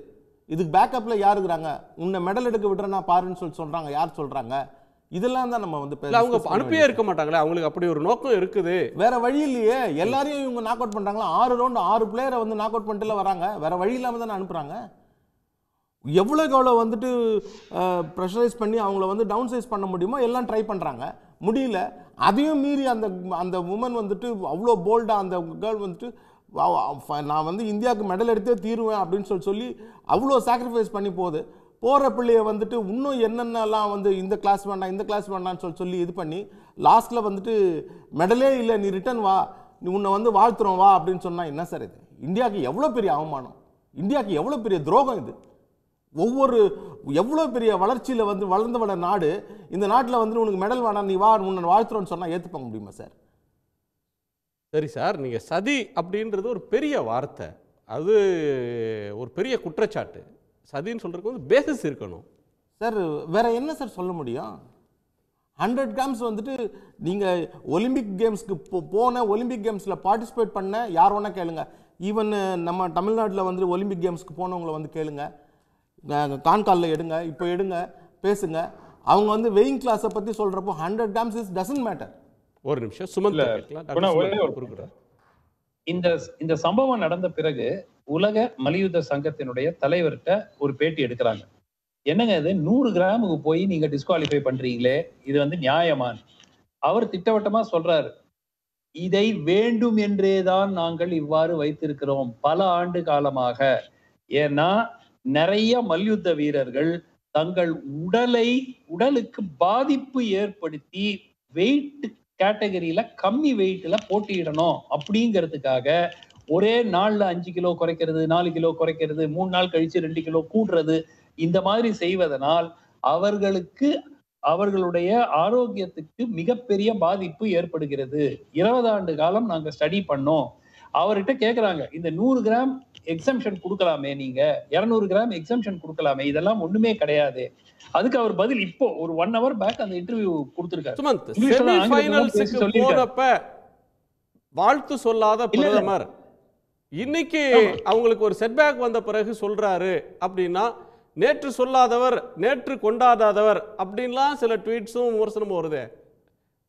இதுக்கு பேக்கப்பில் யார் இருக்கிறாங்க உன்னை மெடல் எடுக்க விடுறேன்னா பாருன்னு சொல்லி சொல்கிறாங்க யார் சொல்கிறாங்க இதெல்லாம் தான் நம்ம வந்து அவங்க அனுப்பியே இருக்க மாட்டாங்களே அவங்களுக்கு அப்படி ஒரு நோக்கம் இருக்குது வேற வழி இல்லையே எல்லாரையும் இவங்க நாக் அவுட் பண்ணுறாங்களா ஆறு ரவுண்டு ஆறு பிளேயரை வந்து நாக் அவுட் பண்ணிட்டு வராங்க வேற வழி இல்லாமல் தானே அனுப்புகிறாங்க எவ்வளோக்கு எவ்வளோ வந்துட்டு ப்ரெஷரைஸ் பண்ணி அவங்கள வந்து டவுன் சைஸ் பண்ண முடியுமோ எல்லாம் ட்ரை பண்ணுறாங்க முடியல அதையும் மீறி அந்த அந்த உமன் வந்துட்டு அவ்வளோ போல்டாக அந்த கேர்ள் வந்துட்டு நான் வந்து இந்தியாவுக்கு மெடல் எடுத்தே தீருவேன் அப்படின்னு சொல்லி சொல்லி அவ்வளோ சாக்ரிஃபைஸ் பண்ணி போகுது போகிற பிள்ளைய வந்துட்டு இன்னும் என்னென்னலாம் வந்து இந்த கிளாஸ் வேண்டாம் இந்த கிளாஸ் வேண்டாம்னு சொல்லி சொல்லி இது பண்ணி லாஸ்ட்டில் வந்துட்டு மெடலே இல்லை நீ ரிட்டன் வா நீ உன்னை வந்து வாழ்த்துறோம் வா அப்படின்னு சொன்னால் என்ன சார் இது இந்தியாவுக்கு எவ்வளோ பெரிய அவமானம் இந்தியாவுக்கு எவ்வளோ பெரிய துரோகம் இது ஒவ்வொரு எவ்வளோ பெரிய வளர்ச்சியில் வந்து வளர்ந்து வள நாடு இந்த நாட்டில் வந்து உனக்கு மெடல் வேணாம் நீ வா உன்னை வாழ்த்துறோன்னு சொன்னால் ஏற்றுப்பாங்க முடியுமா சார் சரி சார் நீங்கள் சதி அப்படின்றது ஒரு பெரிய வார்த்தை அது ஒரு பெரிய குற்றச்சாட்டு சதின்னு சொல்கிறதுக்கு வந்து பேசிஸ் இருக்கணும் சார் வேற என்ன சார் சொல்ல முடியும் ஹண்ட்ரட் கிராம்ஸ் வந்துட்டு நீங்கள் ஒலிம்பிக் கேம்ஸ்க்கு போ போன ஒலிம்பிக் கேம்ஸில் பார்ட்டிசிபேட் பண்ண யார் வேணால் கேளுங்க ஈவன் நம்ம தமிழ்நாட்டில் வந்துட்டு ஒலிம்பிக் கேம்ஸ்க்கு போனவங்களை வந்து கேளுங்க கான்காலில் எடுங்க இப்போ எடுங்க பேசுங்க அவங்க வந்து வெயிங் கிளாஸை பற்றி சொல்கிறப்போ hundred grams is doesn't matter ஒரு நிமிஷம் சுமந்த இந்த இந்த சம்பவம் நடந்த பிறகு உலக மலியுத்த சங்கத்தினுடைய தலைவர்கிட்ட ஒரு பேட்டி எடுக்கிறாங்க என்னங்க இது நூறு கிராமுக்கு போய் நீங்க டிஸ்குவாலிஃபை பண்றீங்களே இது வந்து நியாயமான அவர் திட்டவட்டமா சொல்றாரு இதை வேண்டும் என்றேதான் நாங்கள் இவ்வாறு வைத்திருக்கிறோம் பல ஆண்டு காலமாக ஏன்னா நிறைய மல்யுத்த வீரர்கள் தங்கள் உடலை உடலுக்கு பாதிப்பு ஏற்படுத்தி வெயிட் கேட்டகரியில கம்மி வெயிட்ல போட்டியிடணும் அப்படிங்கிறதுக்காக ஒரே நாள்ல அஞ்சு கிலோ குறைக்கிறது நாலு கிலோ குறைக்கிறது மூணு நாள் கழிச்சு ரெண்டு கிலோ கூடுறது இந்த மாதிரி செய்வதனால் அவர்களுக்கு அவர்களுடைய ஆரோக்கியத்துக்கு மிகப்பெரிய பாதிப்பு ஏற்படுகிறது இருபது ஆண்டு காலம் நாங்க ஸ்டடி பண்ணோம் அவர்கிட்ட கேக்குறாங்க இந்த நூறு கிராம் எக்ஸம்ஷன் கொடுக்கலாமே நீங்க இருநூறு கிராம் எக்ஸம்ஷன் கொடுக்கலாமே இதெல்லாம் ஒண்ணுமே கிடையாது அதுக்கு அவர் பதில் இப்போ ஒரு ஒன் ஹவர் பேக் அந்த இன்டர்வியூ கொடுத்திருக்காரு வாழ்த்து சொல்லாத பிரதமர் இன்னைக்கு அவங்களுக்கு ஒரு செட்பேக் வந்த பிறகு சொல்றாரு அப்படின்னா நேற்று சொல்லாதவர் நேற்று கொண்டாடாதவர் அப்படின்லாம் சில ட்வீட்ஸும் விமர்சனமும் வருது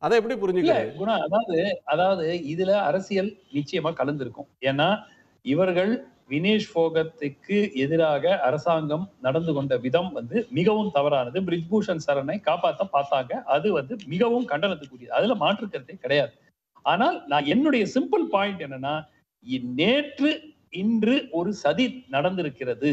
அதை எப்படி புரிஞ்சுக்கல குணா அதாவது அதாவது இதுல அரசியல் நிச்சயமா கலந்துருக்கும் ஏன்னா இவர்கள் வினேஷ் போகத்துக்கு எதிராக அரசாங்கம் நடந்து கொண்ட விதம் வந்து மிகவும் தவறானது பிரிஜ்பூஷன் சரணை காப்பாற்ற பார்த்தாங்க அது வந்து மிகவும் கண்டனத்துக்குரியது அதுல மாற்றுக்கருத்தே கிடையாது ஆனால் நான் என்னுடைய சிம்பிள் பாயிண்ட் என்னன்னா நேற்று இன்று ஒரு சதி நடந்திருக்கிறது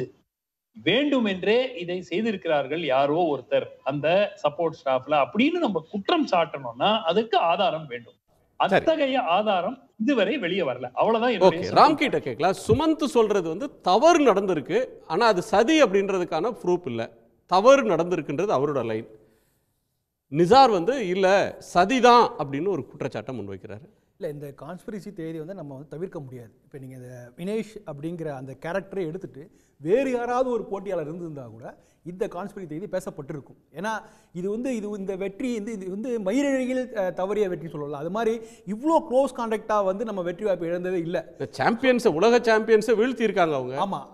வேண்டுமென்றே இதை செய்திருக்கிறார்கள் யாரோ ஒருத்தர் அந்த சப்போர்ட் ஸ்டாஃப்ல அப்படின்னு நம்ம குற்றம் சாட்டணும்னா அதுக்கு ஆதாரம் வேண்டும் அத்தகைய ஆதாரம் இதுவரை வெளியே வரல அவ்வளவுதான் ஓகே ராம் கிட்ட கேட்கலாம் சுமந்த் சொல்றது வந்து தவறு நடந்திருக்கு ஆனா அது சதி அப்படின்றதுக்கான ப்ரூஃப் இல்லை தவறு நடந்திருக்குன்றது அவரோட லைன் நிசார் வந்து இல்லை சதிதான் அப்படின்னு ஒரு குற்றச்சாட்டை முன்வைக்கிறாரு இல்லை இந்த கான்ஸ்பிரசி தேதி வந்து நம்ம வந்து தவிர்க்க முடியாது இப்போ நீங்கள் இந்த வினேஷ் அப்படிங்கிற அந்த கேரக்டரை எடுத்துகிட்டு வேறு யாராவது ஒரு போட்டியாளர் இருந்திருந்தால் கூட இந்த கான்ஸ்பிரசி தேதி பேசப்பட்டிருக்கும் ஏன்னா இது வந்து இது இந்த வெற்றி வந்து இது வந்து மயிரழியில் தவறிய வெற்றி சொல்லலாம் அது மாதிரி இவ்வளோ க்ளோஸ் கான்டாக்டாக வந்து நம்ம வெற்றி வாய்ப்பு இழந்ததே இல்லை சாம்பியன்ஸை உலக சாம்பியன்ஸை வீழ்த்தியிருக்காங்க அவங்க ஆமாம்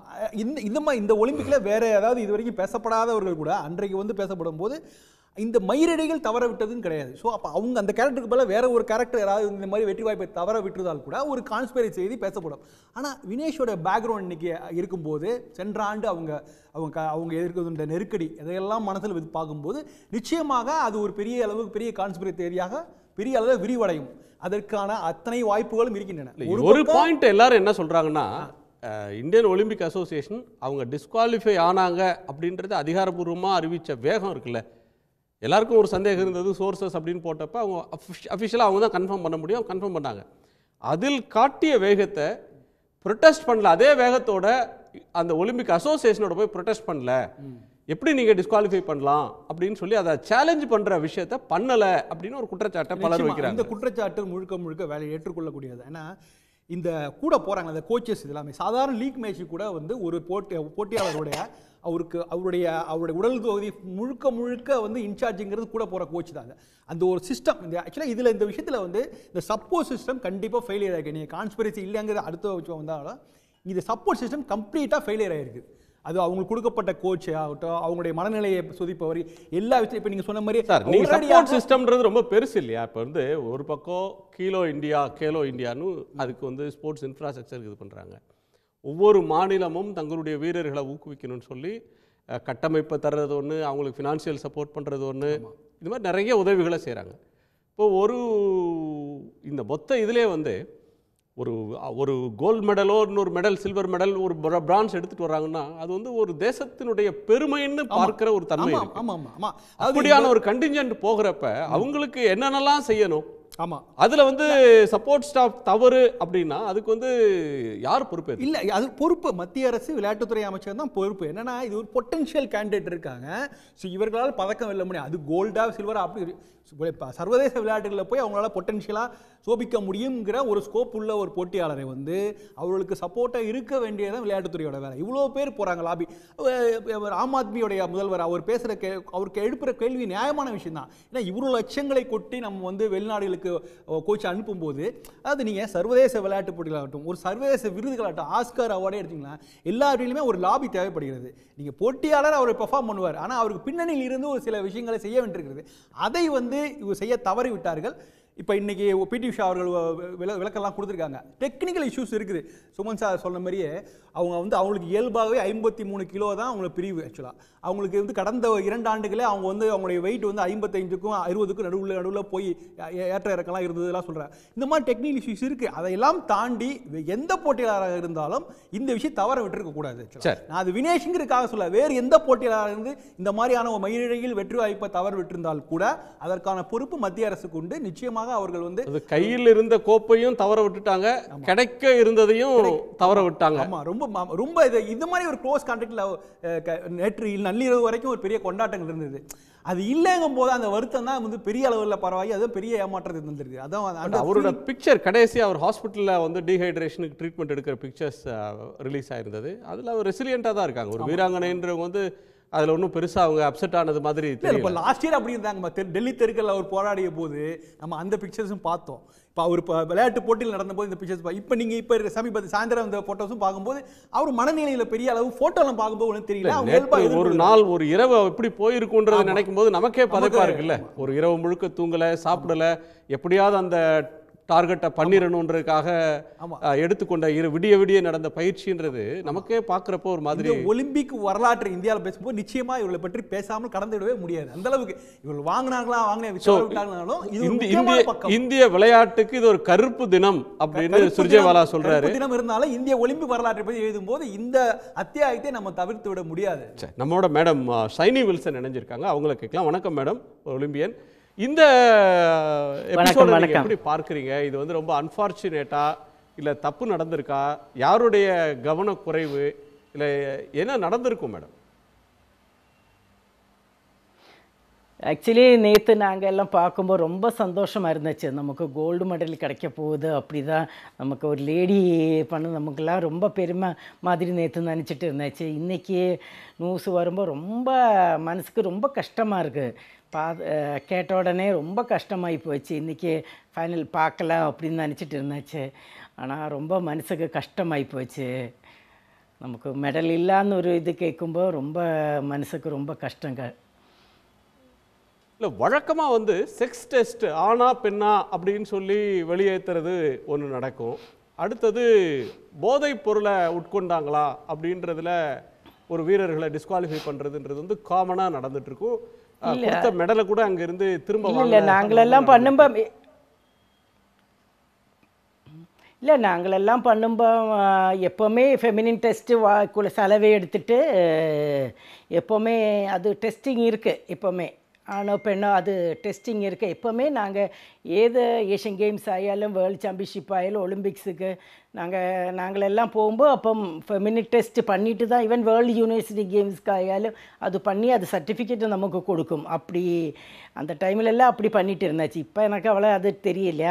இந்த இந்த மாதிரி இந்த ஒலிம்பிக்கில் வேறு ஏதாவது இது வரைக்கும் பேசப்படாதவர்கள் கூட அன்றைக்கு வந்து பேசப்படும் போது இந்த மயிரடிகள் தவற விட்டதுன்னு கிடையாது ஸோ அப்போ அவங்க அந்த கேரக்டருக்கு பதிலாக வேற ஒரு கேரக்டர் யாராவது இந்த மாதிரி வெற்றி வாய்ப்பை தவற விட்டுருந்தால் கூட ஒரு கான்ஸ்பெரி செய்தி பேசப்படும் ஆனால் வினேஷோட பேக்ரவுண்ட் இன்னைக்கு இருக்கும்போது சென்ற ஆண்டு அவங்க அவங்க அவங்க எதிர்க்கிற நெருக்கடி இதையெல்லாம் மனசில் பார்க்கும்போது நிச்சயமாக அது ஒரு பெரிய அளவுக்கு பெரிய கான்ஸ்பெரி தேதியாக பெரிய அளவில் விரிவடையும் அதற்கான அத்தனை வாய்ப்புகளும் இருக்கின்றன ஒரு பாயிண்ட் எல்லாரும் என்ன சொல்கிறாங்கன்னா இந்தியன் ஒலிம்பிக் அசோசியேஷன் அவங்க டிஸ்குவாலிஃபை ஆனாங்க அப்படின்றது அதிகாரப்பூர்வமாக அறிவித்த வேகம் இருக்குல்ல எல்லாருக்கும் ஒரு சந்தேகம் இருந்தது சோர்சஸ் அப்படின்னு போட்டப்ப அவங்க அஃபிஷியலாக அவங்க தான் கன்ஃபார்ம் பண்ண முடியும் கன்ஃபார்ம் பண்ணாங்க அதில் காட்டிய வேகத்தை ப்ரொட்டஸ்ட் பண்ணல அதே வேகத்தோட அந்த ஒலிம்பிக் அசோசியேஷனோட போய் ப்ரொட்டஸ்ட் பண்ணல எப்படி நீங்கள் டிஸ்குவாலிஃபை பண்ணலாம் அப்படின்னு சொல்லி அதை சேலஞ்ச் பண்ணுற விஷயத்த பண்ணலை அப்படின்னு ஒரு குற்றச்சாட்டை பலர் வைக்கிறாங்க இந்த குற்றச்சாட்டு முழுக்க முழுக்க வேலையை ஏற்றுக்கொள்ளக்கூடியது ஏன்னா இந்த கூட போகிறாங்க அந்த கோச்சஸ் இதெல்லாமே சாதாரண லீக் மேட்ச் கூட வந்து ஒரு போட்டி போட்டியாளருடைய அவருக்கு அவருடைய அவருடைய உடல் தொகுதி முழுக்க முழுக்க வந்து இன்சார்ஜுங்கிறது கூட போகிற கோச் தாங்க அந்த ஒரு சிஸ்டம் இந்த ஆக்சுவலாக இதில் இந்த விஷயத்தில் வந்து இந்த சப்போர்ட் சிஸ்டம் கண்டிப்பாக ஃபெயிலியர் ஆகிருக்கு நீங்கள் கான்ஸ்பிரசி இல்லைங்கிறது அடுத்த விஷயம் வந்தாலும் இது சப்போர்ட் சிஸ்டம் கம்ப்ளீட்டாக ஃபெயிலியர் ஆகிருக்கு அது அவங்களுக்கு கொடுக்கப்பட்ட கோச் ஆகட்டும் அவங்களுடைய மனநிலையை சுதிப்பவர் எல்லா விஷயம் இப்போ நீங்கள் சொன்ன மாதிரி சார் நீங்கள் சிஸ்டம்ன்றது ரொம்ப பெருசு இல்லையா இப்போ வந்து ஒரு பக்கம் கீழோ இந்தியா கேலோ இந்தியான்னு அதுக்கு வந்து ஸ்போர்ட்ஸ் இன்ஃப்ராஸ்ட்ரக்சர் இது பண்ணுறாங்க ஒவ்வொரு மாநிலமும் தங்களுடைய வீரர்களை ஊக்குவிக்கணும்னு சொல்லி கட்டமைப்பை தர்றது ஒன்று அவங்களுக்கு ஃபினான்ஷியல் சப்போர்ட் பண்ணுறது ஒன்று இது மாதிரி நிறைய உதவிகளை செய்கிறாங்க இப்போ ஒரு இந்த மொத்த இதிலே வந்து ஒரு ஒரு கோல்டு மெடலோ இன்னொரு மெடல் சில்வர் மெடல் ஒரு பிரான்ஸ் எடுத்துகிட்டு வராங்கன்னா அது வந்து ஒரு தேசத்தினுடைய பெருமைன்னு பார்க்குற ஒரு தன்மை அப்படியான ஒரு கண்டிஞ்சன்ட் போகிறப்ப அவங்களுக்கு என்னென்னலாம் செய்யணும் ஆமாம் அதில் வந்து சப்போர்ட் ஸ்டாஃப் தவறு அப்படின்னா அதுக்கு வந்து யார் பொறுப்பு இல்லை அது பொறுப்பு மத்திய அரசு விளையாட்டுத்துறை அமைச்சர் தான் பொறுப்பு என்னன்னா இது ஒரு பொட்டென்ஷியல் கேண்டிடேட் இருக்காங்க ஸோ இவர்களால் பதக்கம் வெல்ல முடியும் அது கோல்டாக சில்வராக அப்படி இப்போ சர்வதேச விளையாட்டுகளில் போய் அவங்களால பொட்டென்ஷியலாக சோபிக்க முடியுங்கிற ஒரு ஸ்கோப் உள்ள ஒரு போட்டியாளரை வந்து அவர்களுக்கு சப்போர்ட்டாக இருக்க வேண்டியதான் விளையாட்டுத்துறையோட வேலை இவ்வளோ பேர் போகிறாங்க லாபி ஆம் ஆத்மியோடைய முதல்வர் அவர் பேசுகிற கே அவருக்கு எழுப்புகிற கேள்வி நியாயமான விஷயம் தான் ஏன்னா இவ்வளோ லட்சங்களை கொட்டி நம்ம வந்து வெளிநாடுகளுக்கு கோச் அனுப்பும்போது அது நீங்கள் சர்வதேச விளையாட்டு போட்டிகளாகட்டும் ஒரு சர்வதேச விருதுகளாகட்டும் ஆஸ்கர் அவார்டே எடுத்திங்களா எல்லா ஒரு லாபி தேவைப்படுகிறது நீங்கள் போட்டியாளர் அவர் பெர்ஃபார்ம் பண்ணுவார் ஆனால் அவருக்கு பின்னணியில் இருந்து ஒரு சில விஷயங்களை செய்ய வேண்டியிருக்கிறது அதை வந்து வந்து செய்ய தவறிவிட்டார்கள் இப்போ இன்றைக்கி பிடி உஷா அவர்கள் வில விளக்கெல்லாம் கொடுத்துருக்காங்க டெக்னிக்கல் இஷ்யூஸ் இருக்குது சுமன் சார் சொன்ன மாதிரியே அவங்க வந்து அவங்களுக்கு இயல்பாகவே ஐம்பத்தி மூணு கிலோ தான் அவங்களுக்கு பிரிவு ஆக்சுவலாக அவங்களுக்கு வந்து கடந்த இரண்டு ஆண்டுகளே அவங்க வந்து அவங்களுடைய வெயிட் வந்து ஐம்பத்தஞ்சுக்கும் அறுபதுக்கும் நடுவில் நடுவில் போய் ஏற்ற இறக்கலாம் இருந்ததுலாம் சொல்கிறேன் இந்த மாதிரி டெக்னிக்கல் இஷ்யூஸ் இருக்குது அதையெல்லாம் தாண்டி எந்த போட்டியாளராக இருந்தாலும் இந்த விஷயம் தவற விட்டுருக்கக்கூடாது நான் அது வினேஷுங்கிறதுக்காக சொல்ல வேறு எந்த போட்டியாளராக இருந்து இந்த மாதிரியான மயிரிழையில் வெற்றி வாய்ப்பை தவறு விட்டிருந்தால் கூட அதற்கான பொறுப்பு மத்திய அரசுக்கு உண்டு நிச்சயமாக மூலமாக அவர்கள் வந்து கையில் இருந்த கோப்பையும் தவற விட்டுட்டாங்க கிடைக்க இருந்ததையும் தவற விட்டாங்க ஆமா ரொம்ப ரொம்ப இது இது மாதிரி ஒரு க்ளோஸ் கான்டாக்ட்ல நேற்று நள்ளிரவு வரைக்கும் ஒரு பெரிய கொண்டாட்டங்கள் இருந்தது அது இல்லைங்கும் போது அந்த வருத்தம் தான் வந்து பெரிய அளவில் பரவாயி அதுவும் பெரிய ஏமாற்றம் இருந்திருக்கு அதான் அவரோட பிக்சர் கடைசி அவர் ஹாஸ்பிட்டலில் வந்து டீஹைட்ரேஷனுக்கு ட்ரீட்மெண்ட் எடுக்கிற பிக்சர்ஸ் ரிலீஸ் ஆயிருந்தது அதில் அவர் ரெசிலியண்டாக தான் இருக்காங்க ஒரு வீராங்கனைன்றவங்க வந்து அதில் ஒன்றும் பெருசாக அவங்க அப்செட் ஆனது மாதிரி இப்போ லாஸ்ட் இயர் அப்படி இருந்தாங்க டெல்லி தெருக்கல் அவர் போராடிய போது நம்ம அந்த பிக்சர்ஸும் பார்த்தோம் இப்போ அவர் இப்போ விளையாட்டு போட்டியில் நடந்தபோது இந்த பிக்சர்ஸ் இப்போ நீங்கள் இப்போ இருக்க சமீபத்து சாயந்தரம் இந்த ஃபோட்டோஸும் பார்க்கும்போது அவர் மனநிலையில் பெரிய அளவு ஃபோட்டோலாம் பார்க்கும்போது ஒன்றும் தெரியல ஒரு நாள் ஒரு இரவு எப்படி போயிருக்குன்றதை நினைக்கும் போது நமக்கே பதப்பாக இருக்குல்ல ஒரு இரவு முழுக்க தூங்கலை சாப்பிடலை எப்படியாவது அந்த டார்கெட்டை பண்ணிடணுன்றதுக்காக எடுத்துக்கொண்ட இரு விடிய விடிய நடந்த பயிற்சின்றது நமக்கே பார்க்குறப்போ ஒரு மாதிரி ஒலிம்பிக் வரலாற்று இந்தியாவில் பேசும்போது நிச்சயமாக இவளை பற்றி பேசாமல் கடந்து விடவே முடியாது அந்த அளவுக்கு இவள் வாங்கினாங்களா வாங்கினாலும் இந்திய இந்திய விளையாட்டுக்கு இது ஒரு கருப்பு தினம் அப்படின்னு சுர்ஜேவாலா சொல்றாரு தினம் இருந்தாலும் இந்திய ஒலிம்பிக் வரலாற்றை பற்றி எழுதும் போது இந்த அத்தியாயத்தை நம்ம தவிர்த்து விட முடியாது நம்மளோட மேடம் சைனி வில்சன் நினைஞ்சிருக்காங்க அவங்கள கேட்கலாம் வணக்கம் மேடம் ஒலிம்பியன் இந்த எபிசோட எப்படி பார்க்குறீங்க இது வந்து ரொம்ப அன்ஃபார்ச்சுனேட்டா இல்லை தப்பு நடந்திருக்கா யாருடைய கவன குறைவு இல்லை என்ன நடந்திருக்கும் மேடம் ஆக்சுவலி நேற்று நாங்கள் எல்லாம் பார்க்கும்போது ரொம்ப சந்தோஷமாக இருந்துச்சு நமக்கு கோல்டு மெடல் கிடைக்க போகுது அப்படி தான் நமக்கு ஒரு லேடி பண்ண நமக்குலாம் ரொம்ப பெருமை மாதிரி நேற்று நினச்சிட்டு இருந்தாச்சு இன்றைக்கி நியூஸ் வரும்போது ரொம்ப மனசுக்கு ரொம்ப கஷ்டமாக இருக்குது பா கேட்ட உடனே ரொம்ப கஷ்டமாகி போச்சு இன்றைக்கி ஃபைனல் பார்க்கல அப்படின்னு நினச்சிட்டு இருந்தாச்சு ஆனால் ரொம்ப மனசுக்கு கஷ்டமாகி போச்சு நமக்கு மெடல் இல்லான்னு ஒரு இது கேட்கும்போது ரொம்ப மனசுக்கு ரொம்ப கஷ்டங்க இல்லை வழக்கமாக வந்து செக்ஸ் டெஸ்ட் ஆனா பெண்ணா அப்படின்னு சொல்லி வெளியேற்றுறது ஒன்று நடக்கும் அடுத்தது போதைப் பொருளை உட்கொண்டாங்களா அப்படின்றதுல ஒரு வீரர்களை டிஸ்குவாலிஃபை பண்ணுறதுன்றது வந்து காமனாக நடந்துகிட்ருக்கும் கொடுத்த மெடலை கூட அங்க இருந்து திரும்ப இல்ல நாங்களெல்லாம் பண்ணும்போ இல்லை நாங்களெல்லாம் பண்ணும்போ எப்போவுமே ஃபெமினின் டெஸ்ட்டு வா குள்ள செலவே எடுத்துட்டு எப்போவுமே அது டெஸ்டிங் இருக்குது எப்போவுமே ஆணோ பெண்ணோ அது டெஸ்டிங் இருக்குது எப்போவுமே நாங்கள் ஏது ஏஷியன் கேம்ஸ் ஆயாலும் வேர்ல்டு சாம்பியன்ஷிப் ஆயாலும் ஒலிம்பிக்ஸுக்கு நாங்கள் எல்லாம் போகும்போது அப்போ மினிட் டெஸ்ட் பண்ணிட்டு தான் ஈவன் வேர்ல்டு யூனிவர்சிட்டி கேம்ஸ்க்கு ஆயாலும் அது பண்ணி அது சர்டிஃபிகேட் நமக்கு கொடுக்கும் அப்படி அந்த டைம்லெல்லாம் அப்படி பண்ணிட்டு இருந்தாச்சு இப்போ எனக்கு அவ்வளோ அது தெரியல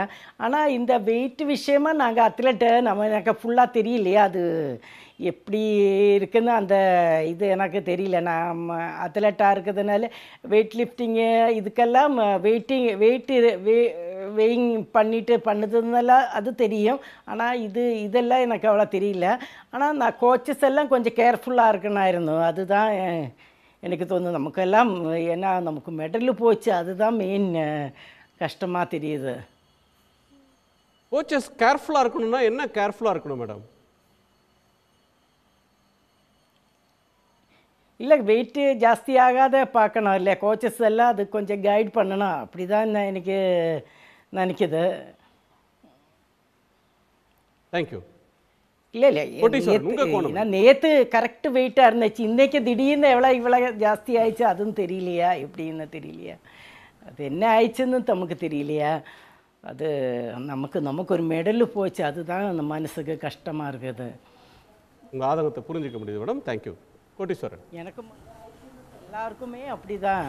ஆனால் இந்த வெயிட் விஷயமாக நாங்கள் அத்லட்டை நம்ம எனக்கு ஃபுல்லாக தெரியலையா அது எப்படி இருக்குதுன்னு அந்த இது எனக்கு தெரியல நான் அத்லட்டாக இருக்கிறதுனால வெயிட் லிஃப்டிங்கு இதுக்கெல்லாம் வெயிட்டிங் வெயிட்டு வே வெயிங் பண்ணிட்டு பண்ணுதுன்னெல்லாம் அது தெரியும் ஆனால் இது இதெல்லாம் எனக்கு அவ்வளோ தெரியல ஆனால் நான் கோச்சஸ் எல்லாம் கொஞ்சம் கேர்ஃபுல்லாக இருக்குன்னா அதுதான் எனக்கு தோணுது நமக்கெல்லாம் ஏன்னா நமக்கு மெடல் போச்சு அதுதான் மெயின் கஷ்டமாக தெரியுது கோச்சஸ் கேர்ஃபுல்லாக இருக்கணும்னா என்ன கேர்ஃபுல்லாக இருக்கணும் மேடம் இல்லை வெயிட்டு ஜாஸ்தியாகாத பார்க்கணும் இல்லை கோச்சஸ் எல்லாம் அது கொஞ்சம் கைட் பண்ணணும் அப்படி தான் நான் எனக்கு நினைக்கிது தேங்க்யூ இல்லை இல்லை நான் நேற்று கரெக்ட் வெயிட்டாக இருந்துச்சு இன்றைக்கி திடீர்னு எவ்வளோ இவ்வளோ ஜாஸ்தி ஆயிடுச்சு அதுவும் தெரியலையா எப்படின்னு தெரியலையா அது என்ன ஆயிடுச்சுன்னு நமக்கு தெரியலையா அது நமக்கு நமக்கு ஒரு மெடலு போச்சு அதுதான் அந்த மனசுக்கு கஷ்டமாக இருக்குது உங்கள் ஆதங்கத்தை புரிஞ்சிக்க முடியுது மேடம் தேங்க்யூ கோட்டீஸ்வரன் எனக்கும் எல்லாருக்குமே அப்படிதான்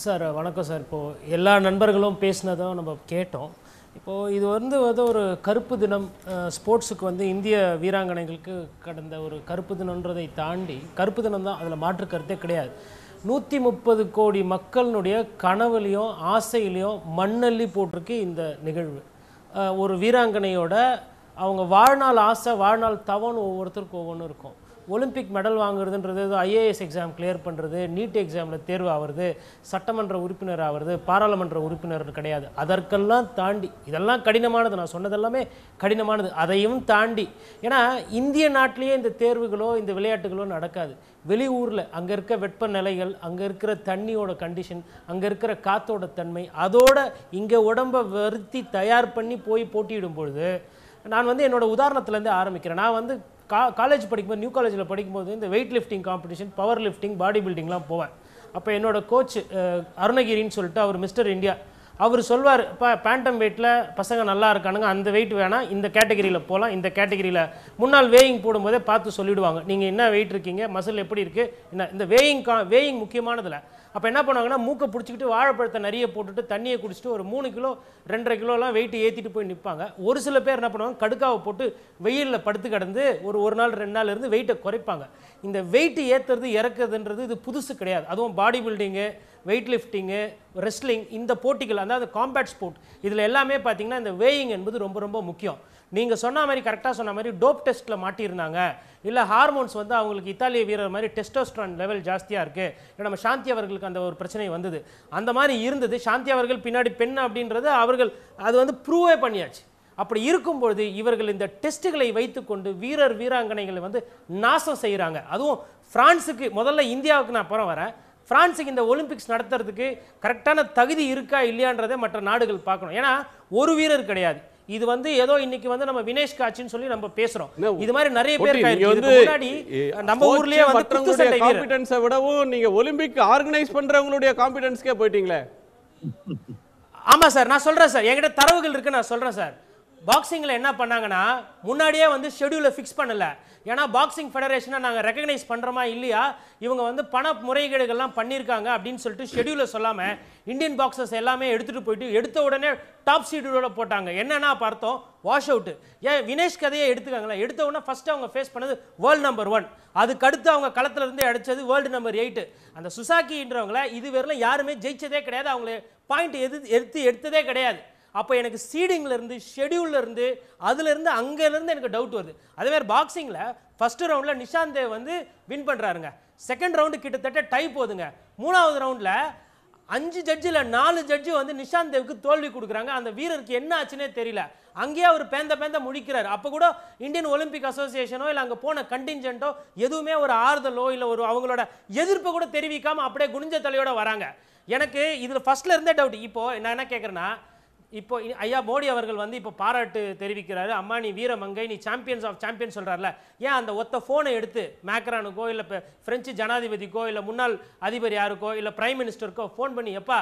சார் வணக்கம் சார் இப்போது எல்லா நண்பர்களும் பேசினதும் நம்ம கேட்டோம் இப்போது இது வந்து வந்து ஒரு கருப்பு தினம் ஸ்போர்ட்ஸுக்கு வந்து இந்திய வீராங்கனைகளுக்கு கடந்த ஒரு கருப்பு தினன்றதை தாண்டி கருப்பு தினம் தான் அதில் மாற்று கருத்தே கிடையாது நூற்றி முப்பது கோடி மக்களினுடைய கனவுலையும் ஆசையிலையும் மண்ணள்ளி போட்டிருக்கு இந்த நிகழ்வு ஒரு வீராங்கனையோட அவங்க வாழ்நாள் ஆசை வாழ்நாள் தவன் ஒவ்வொருத்தருக்கும் ஒவ்வொன்றும் இருக்கும் ஒலிம்பிக் மெடல் வாங்குறதுன்றது ஐஏஎஸ் எக்ஸாம் கிளியர் பண்ணுறது நீட் எக்ஸாமில் தேர்வு ஆகிறது சட்டமன்ற உறுப்பினர் ஆகிறது பாராளுமன்ற உறுப்பினர் கிடையாது அதற்கெல்லாம் தாண்டி இதெல்லாம் கடினமானது நான் சொன்னதெல்லாமே கடினமானது அதையும் தாண்டி ஏன்னா இந்திய நாட்டிலேயே இந்த தேர்வுகளோ இந்த விளையாட்டுகளோ நடக்காது வெளி ஊரில் அங்கே இருக்க வெப்பநிலைகள் அங்கே இருக்கிற தண்ணியோட கண்டிஷன் அங்கே இருக்கிற காத்தோட தன்மை அதோட இங்கே உடம்பை வருத்தி தயார் பண்ணி போய் போட்டியிடும் பொழுது நான் வந்து என்னோடய உதாரணத்துலேருந்து ஆரம்பிக்கிறேன் நான் வந்து கா காலேஜ் படிக்கும்போது நியூ காலேஜில் படிக்கும்போது இந்த weight lifting competition power lifting body பில்டிங்லாம் போவேன் அப்போ என்னோடய கோச் அருணகிரின்னு சொல்லிட்டு அவர் மிஸ்டர் இந்தியா அவர் சொல்வார் இப்போ பேண்டம் வெயிட்டில் பசங்க நல்லா இருக்கானுங்க அந்த வெயிட் வேணால் இந்த கேட்டகரியில் போகலாம் இந்த கேட்டகரியில் முன்னால் வேயிங் போடும்போதே பார்த்து சொல்லிவிடுவாங்க நீங்கள் என்ன வெயிட் இருக்கீங்க மசில் எப்படி இருக்குது என்ன இந்த வேயிங் கா வேயிங் முக்கியமானதில்லை அப்போ என்ன பண்ணுவாங்கன்னா மூக்கை பிடிச்சிக்கிட்டு வாழைப்பழத்தை நிறைய போட்டுட்டு தண்ணியை குடிச்சிட்டு ஒரு மூணு கிலோ ரெண்டரை கிலோலாம் வெயிட்டு ஏற்றிட்டு போய் நிற்பாங்க ஒரு சில பேர் என்ன பண்ணுவாங்க கடுக்காவை போட்டு வெயிலில் படுத்து கிடந்து ஒரு ஒரு நாள் ரெண்டு நாள் இருந்து வெயிட்டை குறைப்பாங்க இந்த வெயிட்டு ஏற்றுறது இறக்குறதுன்றது இது புதுசு கிடையாது அதுவும் பாடி பில்டிங்கு வெயிட் லிஃப்டிங்கு ரெஸ்லிங் இந்த போட்டிகள் அதாவது காம்பேட் ஸ்போர்ட் இதில் எல்லாமே பார்த்தீங்கன்னா இந்த வேயிங் என்பது ரொம்ப ரொம்ப முக்கியம் நீங்கள் சொன்ன மாதிரி கரெக்டாக சொன்ன மாதிரி டோப் டெஸ்ட்டில் மாட்டியிருந்தாங்க இல்லை ஹார்மோன்ஸ் வந்து அவங்களுக்கு இத்தாலிய வீரர் மாதிரி டெஸ்டோஸ்ட்ரான் லெவல் ஜாஸ்தியாக இருக்குது நம்ம சாந்தி அவர்களுக்கு அந்த ஒரு பிரச்சனை வந்தது அந்த மாதிரி இருந்தது சாந்தி அவர்கள் பின்னாடி பெண் அப்படின்றது அவர்கள் அது வந்து ப்ரூவே பண்ணியாச்சு அப்படி இருக்கும்பொழுது இவர்கள் இந்த டெஸ்ட்டுகளை வைத்துக்கொண்டு வீரர் வீராங்கனைகளை வந்து நாசம் செய்கிறாங்க அதுவும் ஃப்ரான்ஸுக்கு முதல்ல இந்தியாவுக்கு நான் அப்புறம் வரேன் ஃப்ரான்ஸுக்கு இந்த ஒலிம்பிக்ஸ் நடத்துறதுக்கு கரெக்டான தகுதி இருக்கா இல்லையான்றதை மற்ற நாடுகள் பார்க்கணும் ஏன்னா ஒரு வீரர் கிடையாது இது வந்து ஏதோ இன்னைக்கு வந்து நம்ம வினேஷ் காட்சின்னு சொல்லி நம்ம பேசுறோம் இது மாதிரி நிறைய பேர் முன்னாடி நம்ம ஊர்லயே வந்து காம்பிடன்ஸை விடவும் நீங்க ஒலிம்பிக் ஆர்கனைஸ் பண்றவங்களுடைய காம்பிடன்ஸ்க்கே போயிட்டீங்களே ஆமா சார் நான் சொல்றேன் சார் என்கிட்ட தரவுகள் இருக்கு நான் சொல்றேன் சார் பாக்ஸிங்கில் என்ன பண்ணாங்கன்னா முன்னாடியே வந்து ஷெடியூலை ஃபிக்ஸ் பண்ணலை ஏன்னா பாக்ஸிங் ஃபெடரேஷனை நாங்கள் ரெக்கக்னைஸ் பண்ணுறோமா இல்லையா இவங்க வந்து பண முறைகேடுகள்லாம் பண்ணியிருக்காங்க அப்படின்னு சொல்லிட்டு ஷெடியூலை சொல்லாமல் இந்தியன் பாக்ஸஸ் எல்லாமே எடுத்துகிட்டு போயிட்டு எடுத்த உடனே டாப் ஷெடியூலோட போட்டாங்க என்னென்னா பார்த்தோம் வாஷ் அவுட்டு ஏன் வினேஷ் கதையை எடுத்துக்காங்களா எடுத்த உடனே ஃபஸ்ட்டு அவங்க ஃபேஸ் பண்ணது வேர்ல்டு நம்பர் ஒன் அதுக்கடுத்து அவங்க களத்துலேருந்து அடித்தது வேர்ல்டு நம்பர் எயிட்டு அந்த சுசாக்கின்றவங்கள இதுவரையிலும் யாருமே ஜெயிச்சதே கிடையாது அவங்களே பாயிண்ட் எது எடுத்து எடுத்ததே கிடையாது அப்போ எனக்கு சீடிங்லேருந்து ஷெடியூல்லேருந்து அதுலேருந்து அங்கேருந்து எனக்கு டவுட் வருது அதேமாதிரி பாக்ஸிங்கில் ஃபஸ்ட்டு ரவுண்டில் நிஷாந்த் தேவ் வந்து வின் பண்ணுறாருங்க செகண்ட் ரவுண்டு கிட்டத்தட்ட டை போதுங்க மூணாவது ரவுண்டில் அஞ்சு ஜட்ஜில் நாலு ஜட்ஜு வந்து நிஷாந்த் தேவுக்கு தோல்வி கொடுக்குறாங்க அந்த வீரருக்கு என்ன ஆச்சுன்னே தெரியல அங்கேயே அவர் பேந்த பேந்த முடிக்கிறார் அப்போ கூட இந்தியன் ஒலிம்பிக் அசோசியேஷனோ இல்லை அங்கே போன கண்டிஞ்சென்ட்டோ எதுவுமே ஒரு ஆறுதலோ இல்லை ஒரு அவங்களோட எதிர்ப்பை கூட தெரிவிக்காமல் அப்படியே குனிஞ்ச தலையோடு வராங்க எனக்கு இதில் ஃபஸ்ட்டில் இருந்தே டவுட் இப்போது நான் என்ன கேட்குறேன்னா இப்போ ஐயா மோடி அவர்கள் வந்து இப்போ பாராட்டு தெரிவிக்கிறாரு அம்மா நீ வீரமங்கை நீ சாம்பியன்ஸ் ஆஃப் சாம்பியன் சொல்கிறார்ல ஏன் அந்த ஒத்த ஃபோனை எடுத்து மேக்ரானுக்கோ இல்லை இப்போ ஃப்ரெஞ்சு ஜனாதிபதிக்கோ இல்லை முன்னாள் அதிபர் யாருக்கோ இல்லை பிரைம் மினிஸ்டருக்கோ ஃபோன் பண்ணி எப்பா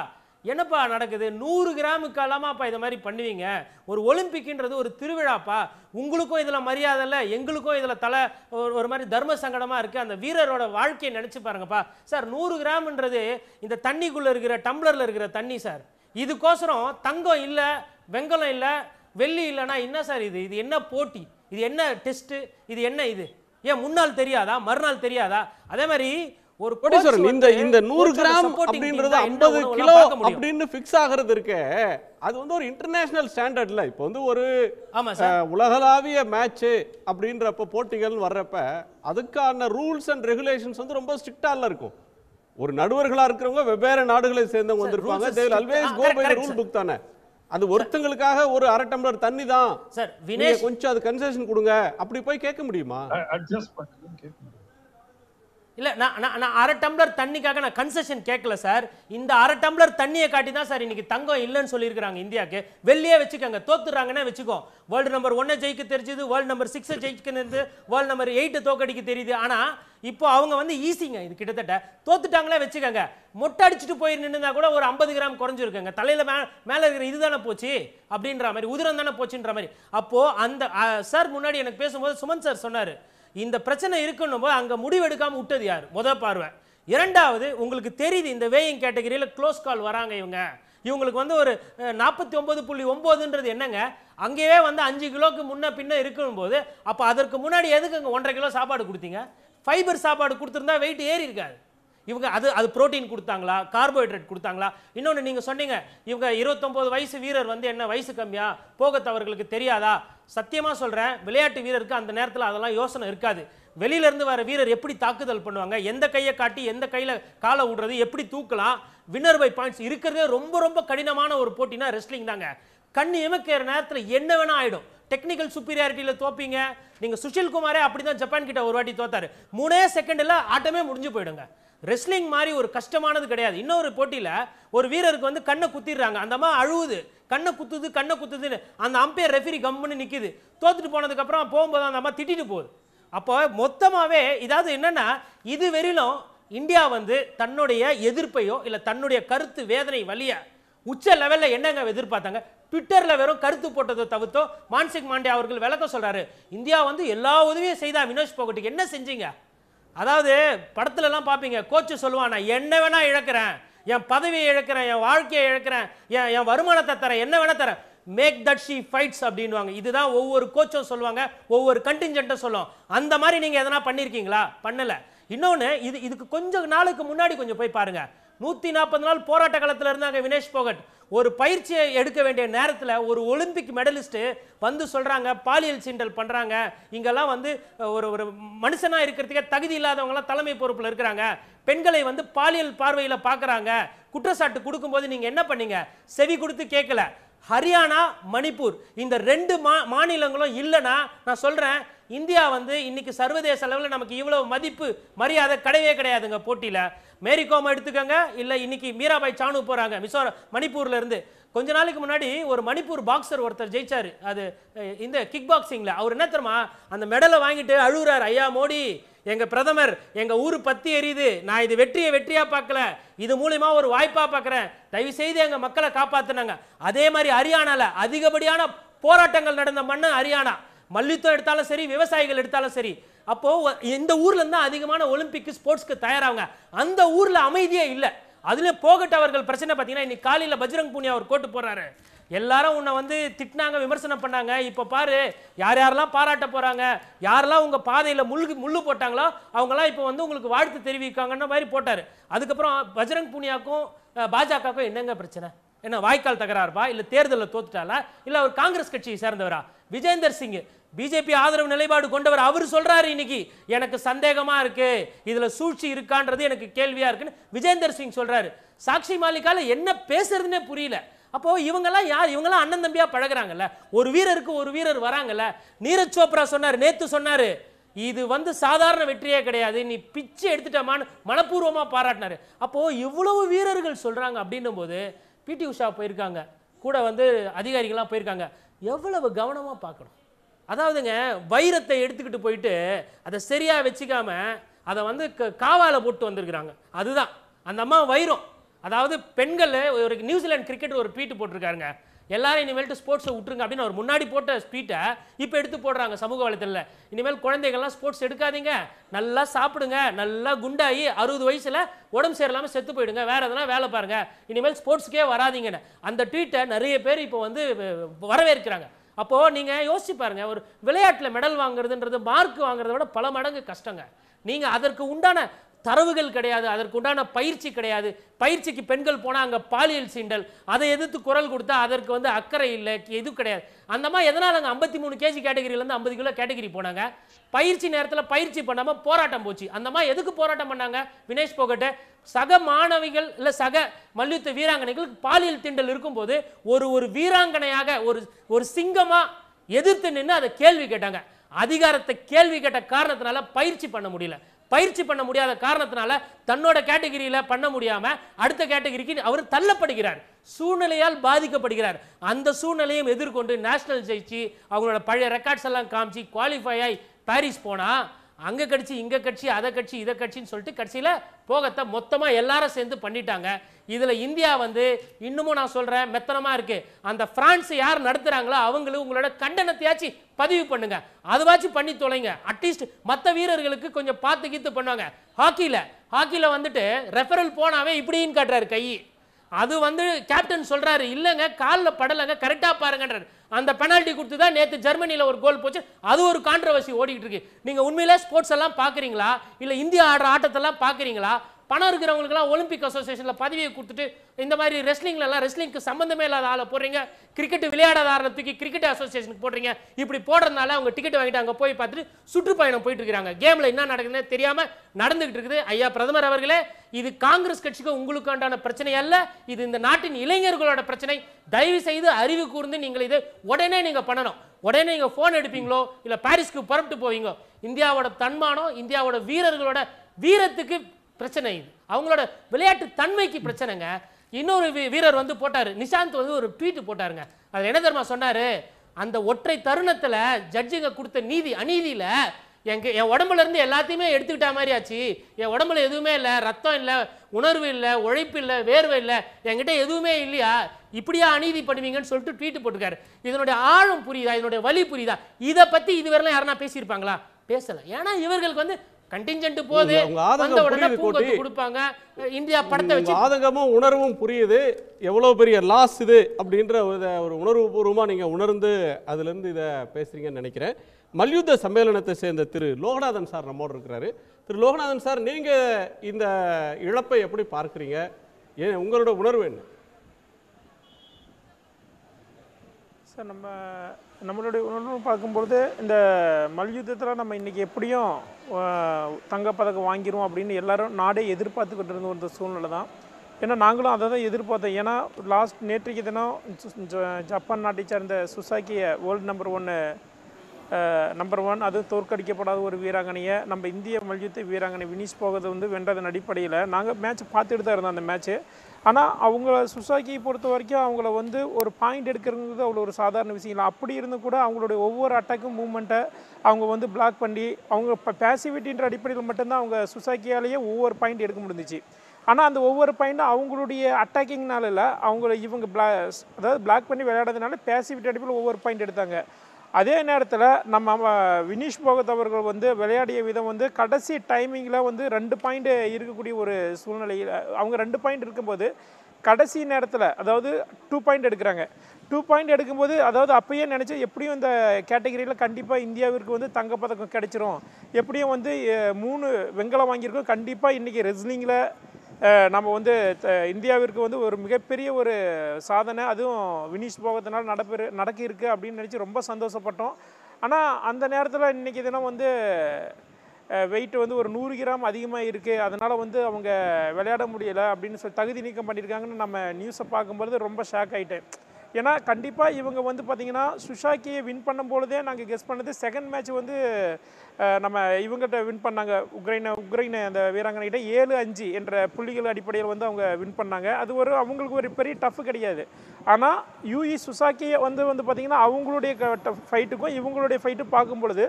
என்னப்பா நடக்குது நூறு கிராமுக்கெல்லாமாப்பா இதை மாதிரி பண்ணுவீங்க ஒரு ஒலிம்பிக்ன்றது ஒரு திருவிழாப்பா உங்களுக்கும் இதில் மரியாதை இல்லை எங்களுக்கும் இதில் தலை ஒரு ஒரு மாதிரி தர்ம சங்கடமாக இருக்குது அந்த வீரரோட வாழ்க்கையை நினச்சி பாருங்கப்பா சார் நூறு கிராம்ன்றது இந்த தண்ணிக்குள்ளே இருக்கிற டம்ளரில் இருக்கிற தண்ணி சார் இதுக்கோசரம் தங்கம் இல்லை வெங்கலம் இல்லை வெள்ளி இல்லைன்னா என்ன சார் இது இது என்ன போட்டி இது என்ன டெஸ்ட்டு இது என்ன இது ஏன் முன்னால் தெரியாதா மறுநாள் தெரியாதா அதே மாதிரி ஒரு கோடீஸ்வரன் இந்த இந்த நூறு கிராம் அப்படின்றது ஐம்பது கிலோ அப்படின்னு ஃபிக்ஸ் ஆகிறது இருக்கு அது வந்து ஒரு இன்டர்நேஷனல் ஸ்டாண்டர்ட்ல இப்போ வந்து ஒரு உலகளாவிய மேட்ச் அப்படின்றப்ப போட்டிகள் வர்றப்ப அதுக்கான ரூல்ஸ் அண்ட் ரெகுலேஷன்ஸ் வந்து ரொம்ப ஸ்ட்ரிக்டால இருக்கும் ஒரு நடுவர்களா இருக்கிறவங்க வெவ்வேறு நாடுகளை சேர்ந்தவங்க வந்திருப்பாங்க they always go by rule book தானே அது ஒருத்தங்களுக்காக ஒரு அரை டம்ளர் தண்ணி தான் சார் வினேஷ் கொஞ்சம் அது கன்செஷன் கொடுங்க அப்படி போய் கேட்க முடியுமா இல்ல நான் நான் அரை டம்ளர் தண்ணிக்காக நான் கன்செஷன் கேட்கல சார் இந்த அரை டம்ளர் தண்ணியை காட்டி தான் சார் இன்னைக்கு தங்கம் இல்லைன்னு சொல்லியிருக்கிறாங்க இந்தியாக்கு வெளியே வச்சுக்கோங்க தோத்துறாங்கன்னா வச்சுக்கோ வேர்ல்டு நம்பர் ஒன்னை ஜெயிக்க தெரிஞ்சது வேர்ல்டு நம்பர் சிக்ஸை ஜெயிக்க தெரிஞ்சது வேர்ல்டு நம்பர் எயிட்டு தோக்கடிக்க தெரியுது ஆனால் இப்போ அவங்க வந்து ஈஸிங்க இது கிட்டத்தட்ட தோத்துட்டாங்களே வச்சுக்கோங்க மொட்டை அடிச்சுட்டு போய் நின்றுனா கூட ஒரு ஐம்பது கிராம் குறைஞ்சிருக்குங்க தலையில் மே மேலே இருக்கிற இது தானே போச்சு அப்படின்ற மாதிரி உதிரம் தானே போச்சுன்ற மாதிரி அப்போது அந்த சார் முன்னாடி எனக்கு பேசும்போது சுமன் சார் சொன்னார் இந்த பிரச்சனை இருக்குன்னு போது அங்கே முடிவெடுக்காமல் விட்டது யார் முத பார்வை இரண்டாவது உங்களுக்கு தெரியுது இந்த வேயிங் கேட்டகரியில் க்ளோஸ் கால் வராங்க இவங்க இவங்களுக்கு வந்து ஒரு நாற்பத்தி ஒம்பது புள்ளி ஒம்போதுன்றது என்னங்க அங்கேயே வந்து அஞ்சு கிலோக்கு முன்ன பின்ன இருக்கும்போது அப்போ அதற்கு முன்னாடி எதுக்குங்க ஒன்றரை கிலோ சாப்பாடு கொடுத்தீங்க ஃபைபர் சாப்பாடு கொடுத்துருந்தா வெயிட் ஏறி இருக்காது இவங்க அது அது ப்ரோட்டீன் கொடுத்தாங்களா கார்போஹைட்ரேட் கொடுத்தாங்களா இன்னொன்று நீங்கள் சொன்னீங்க இவங்க இருபத்தொம்போது வயசு வீரர் வந்து என்ன வயசு கம்மியா போகத்தவர்களுக்கு தெரியாதா சத்தியமாக சொல்கிறேன் விளையாட்டு வீரருக்கு அந்த நேரத்தில் அதெல்லாம் யோசனை இருக்காது வெளியிலேருந்து வர வீரர் எப்படி தாக்குதல் பண்ணுவாங்க எந்த கையை காட்டி எந்த கையில் காலை விடுறது எப்படி தூக்கலாம் வின்னர் பை பாயிண்ட்ஸ் இருக்கிறதே ரொம்ப ரொம்ப கடினமான ஒரு போட்டினா ரெஸ்லிங் தாங்க கண் இமக்கிற நேரத்தில் என்ன வேணா ஆகிடும் டெக்னிக்கல் சுப்பீரியாரிட்டியில் தோப்பீங்க நீங்கள் சுஷில் குமாரே அப்படி தான் ஜப்பான் கிட்ட ஒரு வாட்டி தோத்தாரு மூணே செகண்டில் ஆட்டமே முடிஞ்சு போயிடுங்க ரெஸ்லிங் மாதிரி ஒரு கஷ்டமானது கிடையாது இன்னொரு போட்டியில் ஒரு வீரருக்கு வந்து கண்ணை குத்திடுறாங்க அந்த மாதிரி அழுகுது கண்ணை குத்துது கண்ணை குத்துதுன்னு அந்த அம்பையர் ரெஃபரி கம்முன்னு நிற்குது தோத்துட்டு போனதுக்கப்புறம் போகும்போது அந்த அம்மா திட்டிட்டு போகுது அப்போ மொத்தமாகவே இதாவது என்னென்னா இது வெறிலும் இந்தியா வந்து தன்னுடைய எதிர்ப்பையோ இல்லை தன்னுடைய கருத்து வேதனை வழிய உச்ச லெவலில் என்னங்க எதிர்பார்த்தாங்க ட்விட்டரில் வெறும் கருத்து போட்டதை தவிர்த்தோ மான்சிக் மாண்டே அவர்கள் விளக்கம் சொல்கிறாரு இந்தியா வந்து எல்லா உதவியும் செய்தா வினோஷ் போகட்டுக்கு என்ன செஞ்சீங்க அதாவது படத்துலலாம் பார்ப்பீங்க கோச்சு சொல்லுவான் நான் என்ன வேணால் இழக்கிறேன் என் பதவியை இழக்கிறேன் என் வாழ்க்கையை இழக்கிறேன் என் என் வருமானத்தை தரேன் என்ன வேணால் தரேன் மேக் தட் ஷி ஃபைட்ஸ் அப்படின்வாங்க இதுதான் ஒவ்வொரு கோச்சும் சொல்லுவாங்க ஒவ்வொரு கண்டிஞ்சென்ட்டும் சொல்லுவோம் அந்த மாதிரி நீங்கள் எதனா பண்ணியிருக்கீங்களா பண்ணலை இன்னொன்று இது இதுக்கு கொஞ்சம் நாளுக்கு முன்னாடி கொஞ்சம் போய் பாருங்கள் நூற்றி நாற்பது நாள் போராட்ட காலத்தில் இருந்தாங்க வினேஷ் போகட் ஒரு பயிற்சியை எடுக்க வேண்டிய நேரத்தில் ஒரு ஒலிம்பிக் மெடலிஸ்ட்டு வந்து சொல்கிறாங்க பாலியல் சீண்டல் பண்ணுறாங்க இங்கெல்லாம் வந்து ஒரு ஒரு மனுஷனாக இருக்கிறதுக்கே தகுதி இல்லாதவங்களாம் தலைமை பொறுப்பில் இருக்கிறாங்க பெண்களை வந்து பாலியல் பார்வையில் பார்க்குறாங்க குற்றச்சாட்டு கொடுக்கும்போது நீங்கள் என்ன பண்ணீங்க செவி கொடுத்து கேட்கல ஹரியானா மணிப்பூர் இந்த ரெண்டு மா மாநிலங்களும் இல்லைன்னா நான் சொல்கிறேன் இந்தியா வந்து இன்னைக்கு சர்வதேச அளவில் நமக்கு இவ்வளவு மதிப்பு மரியாதை கிடையவே கிடையாதுங்க போட்டியில் மேரிகோம் எடுத்துக்கோங்க இல்லை இன்னைக்கு மீராபாய் சானு போகிறாங்க மிசோரம் மணிப்பூரில் இருந்து கொஞ்ச நாளைக்கு முன்னாடி ஒரு மணிப்பூர் பாக்ஸர் ஒருத்தர் ஜெயிச்சார் அது இந்த கிக் பாக்ஸிங்கில் அவர் என்ன தெரியுமா அந்த மெடலை வாங்கிட்டு அழுகுறார் ஐயா மோடி எங்கள் பிரதமர் எங்கள் ஊர் பற்றி எரியுது நான் இது வெற்றியை வெற்றியாக பார்க்கல இது மூலிமா ஒரு வாய்ப்பாக பார்க்குறேன் தயவு செய்து எங்கள் மக்களை காப்பாற்றினாங்க அதே மாதிரி ஹரியானாவில் அதிகப்படியான போராட்டங்கள் நடந்த மண்ணு ஹரியானா மல்யுத்தம் எடுத்தாலும் சரி விவசாயிகள் எடுத்தாலும் சரி அப்போது இந்த ஊரில் இருந்தால் அதிகமான ஒலிம்பிக்கு ஸ்போர்ட்ஸ்க்கு தயாராகுங்க அந்த ஊரில் அமைதியே இல்லை அதுலேயே போகட்டவர்கள் அவர்கள் பிரச்சனை பார்த்தீங்கன்னா இன்னைக்கு காலையில் பஜ்ரங் பூனியா அவர் கோட்டு போடுறாரு எல்லாரும் உன்னை வந்து திட்டினாங்க விமர்சனம் பண்ணாங்க இப்போ பாரு யார் யாரெல்லாம் பாராட்ட போகிறாங்க யாரெல்லாம் உங்கள் பாதையில் முழு முள்ளு போட்டாங்களோ அவங்களாம் இப்போ வந்து உங்களுக்கு வாழ்த்து தெரிவிக்காங்கன்ன மாதிரி போட்டார் அதுக்கப்புறம் பஜ்ரங் புனியாக்கும் பாஜகவுக்கும் என்னங்க பிரச்சனை என்ன வாய்க்கால் தகராறுபா இல்லை தேர்தலில் தோத்துட்டாலா இல்லை அவர் காங்கிரஸ் கட்சியை சேர்ந்தவரா விஜேந்தர் சிங் பிஜேபி ஆதரவு நிலைப்பாடு கொண்டவர் அவர் சொல்கிறாரு இன்னைக்கு எனக்கு சந்தேகமாக இருக்குது இதில் சூழ்ச்சி இருக்கான்றது எனக்கு கேள்வியாக இருக்குன்னு விஜேந்தர் சிங் சொல்கிறாரு சாக்ஷி மாலிகால என்ன பேசுறதுன்னே புரியல அப்போது இவங்கெல்லாம் யார் இவங்கெல்லாம் அண்ணன் தம்பியாக பழகிறாங்கல்ல ஒரு வீரருக்கு ஒரு வீரர் வராங்கல்ல நீரஜ் சோப்ரா சொன்னார் நேற்று சொன்னார் இது வந்து சாதாரண வெற்றியே கிடையாது நீ பிச்சு எடுத்துட்டமான்னு மனப்பூர்வமாக பாராட்டினார் அப்போது இவ்வளவு வீரர்கள் சொல்கிறாங்க அப்படின்னும் போது பிடி உஷா போயிருக்காங்க கூட வந்து அதிகாரிகள்லாம் போயிருக்காங்க எவ்வளவு கவனமாக பார்க்கணும் அதாவதுங்க வைரத்தை எடுத்துக்கிட்டு போயிட்டு அதை சரியாக வச்சுக்காம அதை வந்து காவால போட்டு வந்திருக்கிறாங்க அதுதான் அந்த அம்மா வைரம் அதாவது பெண்கள் ஒரு நியூசிலாந்து கிரிக்கெட் ஒரு ட்வீட் போட்டிருக்காருங்க எல்லாரும் இனிமேல்ட்டு ஸ்போர்ட்ஸை விட்டுருங்க அப்படின்னு அவர் முன்னாடி போட்ட ஸ்பீட்டை இப்போ எடுத்து போடுறாங்க சமூக வலைத்தளத்தில் இனிமேல் குழந்தைகள்லாம் ஸ்போர்ட்ஸ் எடுக்காதீங்க நல்லா சாப்பிடுங்க நல்லா குண்டாகி அறுபது வயசில் உடம்பு சரியில்லாமல் செத்து போயிடுங்க வேறு எதனா வேலை பாருங்கள் இனிமேல் ஸ்போர்ட்ஸ்க்கே வராதிங்கன்னு அந்த ட்வீட்டை நிறைய பேர் இப்போ வந்து வரவேற்கிறாங்க அப்போது நீங்கள் யோசிச்சு பாருங்கள் ஒரு விளையாட்டில் மெடல் வாங்குறதுன்றது மார்க் வாங்குறத விட பல மடங்கு கஷ்டங்க நீங்கள் அதற்கு உண்டான தரவுகள் கிடையாது அதற்குண்டான பயிற்சி கிடையாது பயிற்சிக்கு பெண்கள் போனால் அங்கே பாலியல் சீண்டல் அதை எதிர்த்து குரல் கொடுத்தா அதற்கு வந்து அக்கறை இல்லை எது கிடையாது அந்த மாதிரி எதனால் அங்கே ஐம்பத்தி மூணு கேஜி கேட்டகிரிலேருந்து ஐம்பது கிலோ கேட்டகிரி போனாங்க பயிற்சி நேரத்தில் பயிற்சி பண்ணாமல் போராட்டம் போச்சு அந்த மாதிரி எதுக்கு போராட்டம் பண்ணாங்க வினேஷ் போகட்ட சக மாணவிகள் இல்லை சக மல்யுத்த வீராங்கனைகளுக்கு பாலியல் திண்டல் இருக்கும்போது ஒரு ஒரு வீராங்கனையாக ஒரு ஒரு சிங்கமாக எதிர்த்து நின்று அதை கேள்வி கேட்டாங்க அதிகாரத்தை கேள்வி கேட்ட காரணத்தினால பயிற்சி பண்ண முடியல பயிற்சி பண்ண முடியாத காரணத்தினால தன்னோட கேட்டகிரியில் பண்ண முடியாமல் அடுத்த கேட்டகிரிக்கு அவர் தள்ளப்படுகிறார் சூழ்நிலையால் பாதிக்கப்படுகிறார் அந்த சூழ்நிலையும் எதிர்கொண்டு நேஷனல் ஜெயிச்சு அவங்களோட பழைய ரெக்கார்ட்ஸ் எல்லாம் காமிச்சு குவாலிஃபை ஆகி பாரிஸ் போனால் அங்கே கட்சி இங்கே கட்சி அதை கட்சி இதை கட்சின்னு சொல்லிட்டு கட்சியில் போகத்தை மொத்தமாக எல்லாரும் சேர்ந்து பண்ணிட்டாங்க இதில் இந்தியா வந்து இன்னமும் நான் சொல்கிறேன் மெத்தனமாக இருக்குது அந்த ஃப்ரான்ஸ் யார் நடத்துகிறாங்களோ அவங்களும் உங்களோட கண்டனத்தையாச்சும் பதிவு பண்ணுங்க அதுவாச்சும் பண்ணி தொலைங்க அட்லீஸ்ட் மற்ற வீரர்களுக்கு கொஞ்சம் பார்த்து கீத்து பண்ணுவாங்க ஹாக்கியில் ஹாக்கியில் வந்துட்டு ரெஃபரல் போனாவே இப்படின்னு காட்டுறாரு கை அது வந்து கேப்டன் சொல்கிறாரு இல்லைங்க காலில் படலைங்க கரெக்டாக பாருங்கன்றாரு அந்த பெனால்ட்டி கொடுத்து தான் நேற்று ஜெர்மனியில் ஒரு கோல் போச்சு அது ஒரு கான்ட்ரவர்சி ஓடிக்கிட்டு இருக்கு நீங்கள் உண்மையிலே ஸ்போர்ட்ஸ் எல்லாம் பார்க்குறீங்களா இல்லை இந்தியா ஆடுற ஆட்டத்தெல்லாம் பார்க்குறீங்களா பணம் இருக்கிறவங்களுக்குலாம் ஒலிம்பிக் அசோசியேஷனில் பதவியை கொடுத்துட்டு இந்த மாதிரி ரெஸ்லிங்லலாம் ரெஸ்லிங்க்கு சம்மந்தமே இல்லாத ஆளை போடுறீங்க கிரிக்கெட் விளையாடாத ஆரம்பத்துக்கு கிரிக்கெட் அசோசியேஷனுக்கு போடுறீங்க இப்படி போடுறதுனால அவங்க டிக்கெட் வாங்கிட்டு அங்கே போய் பார்த்துட்டு சுற்றுப்பயணம் போயிட்டு இருக்கிறாங்க கேமில் என்ன நடக்குதுன்னு தெரியாமல் நடந்துகிட்டு இருக்குது ஐயா பிரதமர் அவர்களே இது காங்கிரஸ் கட்சிக்கு உங்களுக்காண்டான பிரச்சனை அல்ல இது இந்த நாட்டின் இளைஞர்களோட பிரச்சனை தயவு செய்து அறிவு கூர்ந்து நீங்கள் இதை உடனே நீங்கள் பண்ணணும் உடனே நீங்கள் ஃபோன் எடுப்பீங்களோ இல்லை பாரிஸ்க்கு புறப்பட்டு போவீங்க இந்தியாவோட தன்மானம் இந்தியாவோட வீரர்களோட வீரத்துக்கு பிரச்சனை இது அவங்களோட விளையாட்டு தன்மைக்கு பிரச்சனைங்க இன்னொரு வீரர் வந்து போட்டார் நிஷாந்த் வந்து ஒரு ட்வீட் போட்டாருங்க அதில் என்ன தெரியுமா சொன்னார் அந்த ஒற்றை தருணத்தில் ஜட்ஜுங்க கொடுத்த நீதி அநீதியில் எங்க என் உடம்புல இருந்து எல்லாத்தையுமே எடுத்துக்கிட்டா மாதிரி ஆச்சு என் உடம்புல எதுவுமே இல்லை ரத்தம் இல்லை உணர்வு இல்லை உழைப்பு இல்லை வேர்வை இல்லை என்கிட்ட எதுவுமே இல்லையா இப்படியா அநீதி பண்ணுவீங்கன்னு சொல்லிட்டு ட்வீட் போட்டிருக்காரு இதனுடைய ஆழம் புரியுதா இதனுடைய வழி புரியுதா இதை பற்றி இதுவரைலாம் யாருன்னா பேசியிருப்பாங்களா பேசலை ஏன்னா இவர்களுக்கு வந்து கண்டிஞ்சென்ட் போது வந்த உடனே பூங்கொத்து கொடுப்பாங்க இந்தியா படத்தை வச்சு ஆதங்கமும் உணர்வும் புரியுது எவ்வளவு பெரிய லாஸ் இது அப்படின்ற ஒரு உணர்வு பூர்வமாக நீங்கள் உணர்ந்து அதுலேருந்து இதை பேசுகிறீங்கன்னு நினைக்கிறேன் மல்யுத்த சம்மேளனத்தை சேர்ந்த திரு லோகநாதன் சார் நம்மோடு இருக்கிறாரு திரு லோகநாதன் சார் நீங்கள் இந்த இழப்பை எப்படி பார்க்குறீங்க ஏன் உங்களோட உணர்வு என்ன சார் நம்ம நம்மளுடைய உணர்வு பார்க்கும்பொழுது இந்த மல்யுத்தத்தில் நம்ம இன்றைக்கி எப்படியும் தங்கப்பதக்கம் வாங்கிடுவோம் அப்படின்னு எல்லாரும் நாடே எதிர்பார்த்துக்கிட்டு இருந்த ஒரு சூழ்நிலை தான் ஏன்னா நாங்களும் அதை தான் எதிர்பார்த்தோம் ஏன்னா லாஸ்ட் நேற்றைக்கு தினம் ஜப்பான் நாட்டை சேர்ந்த சுசாக்கியை வேர்ல்டு நம்பர் ஒன்று நம்பர் ஒன் அது தோற்கடிக்கப்படாத ஒரு வீராங்கனையை நம்ம இந்திய மல்யுத்த வீராங்கனை வினிஷ் போகிறது வந்து வென்றதன் அடிப்படையில் நாங்கள் மேட்ச் பார்த்துட்டு தான் இருந்தோம் அந்த மேட்ச்சு ஆனால் அவங்கள சுசாக்கியை பொறுத்த வரைக்கும் அவங்கள வந்து ஒரு பாயிண்ட் எடுக்கிறது அவ்வளோ ஒரு சாதாரண விஷயம் இல்லை அப்படி இருந்து கூட அவங்களுடைய ஒவ்வொரு அட்டாக்கும் மூமெண்ட்டை அவங்க வந்து பிளாக் பண்ணி அவங்க இப்போ பேசிவிட்டின்ற அடிப்படையில் மட்டும்தான் அவங்க சுசாக்கியாலேயே ஒவ்வொரு பாயிண்ட் எடுக்க முடிஞ்சிச்சு ஆனால் அந்த ஒவ்வொரு பாயிண்ட்டும் அவங்களுடைய அட்டாக்கிங்னால இல்லை அவங்கள இவங்க பிளா அதாவது பிளாக் பண்ணி விளையாடுறதுனால பேசிவிட்டி அடிப்பில் ஒவ்வொரு பாயிண்ட் எடுத்தாங்க அதே நேரத்தில் நம்ம வினீஷ் போகத் அவர்கள் வந்து விளையாடிய விதம் வந்து கடைசி டைமிங்கில் வந்து ரெண்டு பாயிண்ட் இருக்கக்கூடிய ஒரு சூழ்நிலையில் அவங்க ரெண்டு பாயிண்ட் இருக்கும்போது கடைசி நேரத்தில் அதாவது டூ பாயிண்ட் எடுக்கிறாங்க டூ பாயிண்ட் எடுக்கும்போது அதாவது அப்பயே நினச்சி எப்படியும் இந்த கேட்டகரியில் கண்டிப்பாக இந்தியாவிற்கு வந்து தங்கப்பதக்கம் கிடைச்சிரும் எப்படியும் வந்து மூணு வெங்கலம் வாங்கியிருக்கோம் கண்டிப்பாக இன்றைக்கி ரெஸ்லிங்கில் நம்ம வந்து இந்தியாவிற்கு வந்து ஒரு மிகப்பெரிய ஒரு சாதனை அதுவும் வினிஷ் போகத்தினால் நடப்பெரு நடக்கியிருக்கு அப்படின்னு நினச்சி ரொம்ப சந்தோஷப்பட்டோம் ஆனால் அந்த நேரத்தில் இன்றைக்கி தினம் வந்து வெயிட் வந்து ஒரு நூறு கிராம் அதிகமாக இருக்குது அதனால் வந்து அவங்க விளையாட முடியலை அப்படின்னு சொல்லி தகுதி நீக்கம் பண்ணியிருக்காங்கன்னு நம்ம நியூஸை பார்க்கும்போது ரொம்ப ஷாக் ஆகிட்டேன் ஏன்னா கண்டிப்பாக இவங்க வந்து பார்த்திங்கன்னா சுஷாக்கியை வின் பண்ணும்பொழுதே நாங்கள் கெஸ் பண்ணது செகண்ட் மேட்ச் வந்து நம்ம இவங்ககிட்ட வின் பண்ணாங்க உக்ரைனை உக்ரைனை அந்த வீராங்கனைகிட்ட ஏழு அஞ்சு என்ற புள்ளிகள் அடிப்படையில் வந்து அவங்க வின் பண்ணாங்க அது ஒரு அவங்களுக்கு ஒரு பெரிய டஃப் கிடையாது ஆனால் யூஇ சுசாக்கியை வந்து வந்து பார்த்திங்கன்னா அவங்களுடைய ஃபைட்டுக்கும் இவங்களுடைய ஃபைட்டு பார்க்கும் பொழுது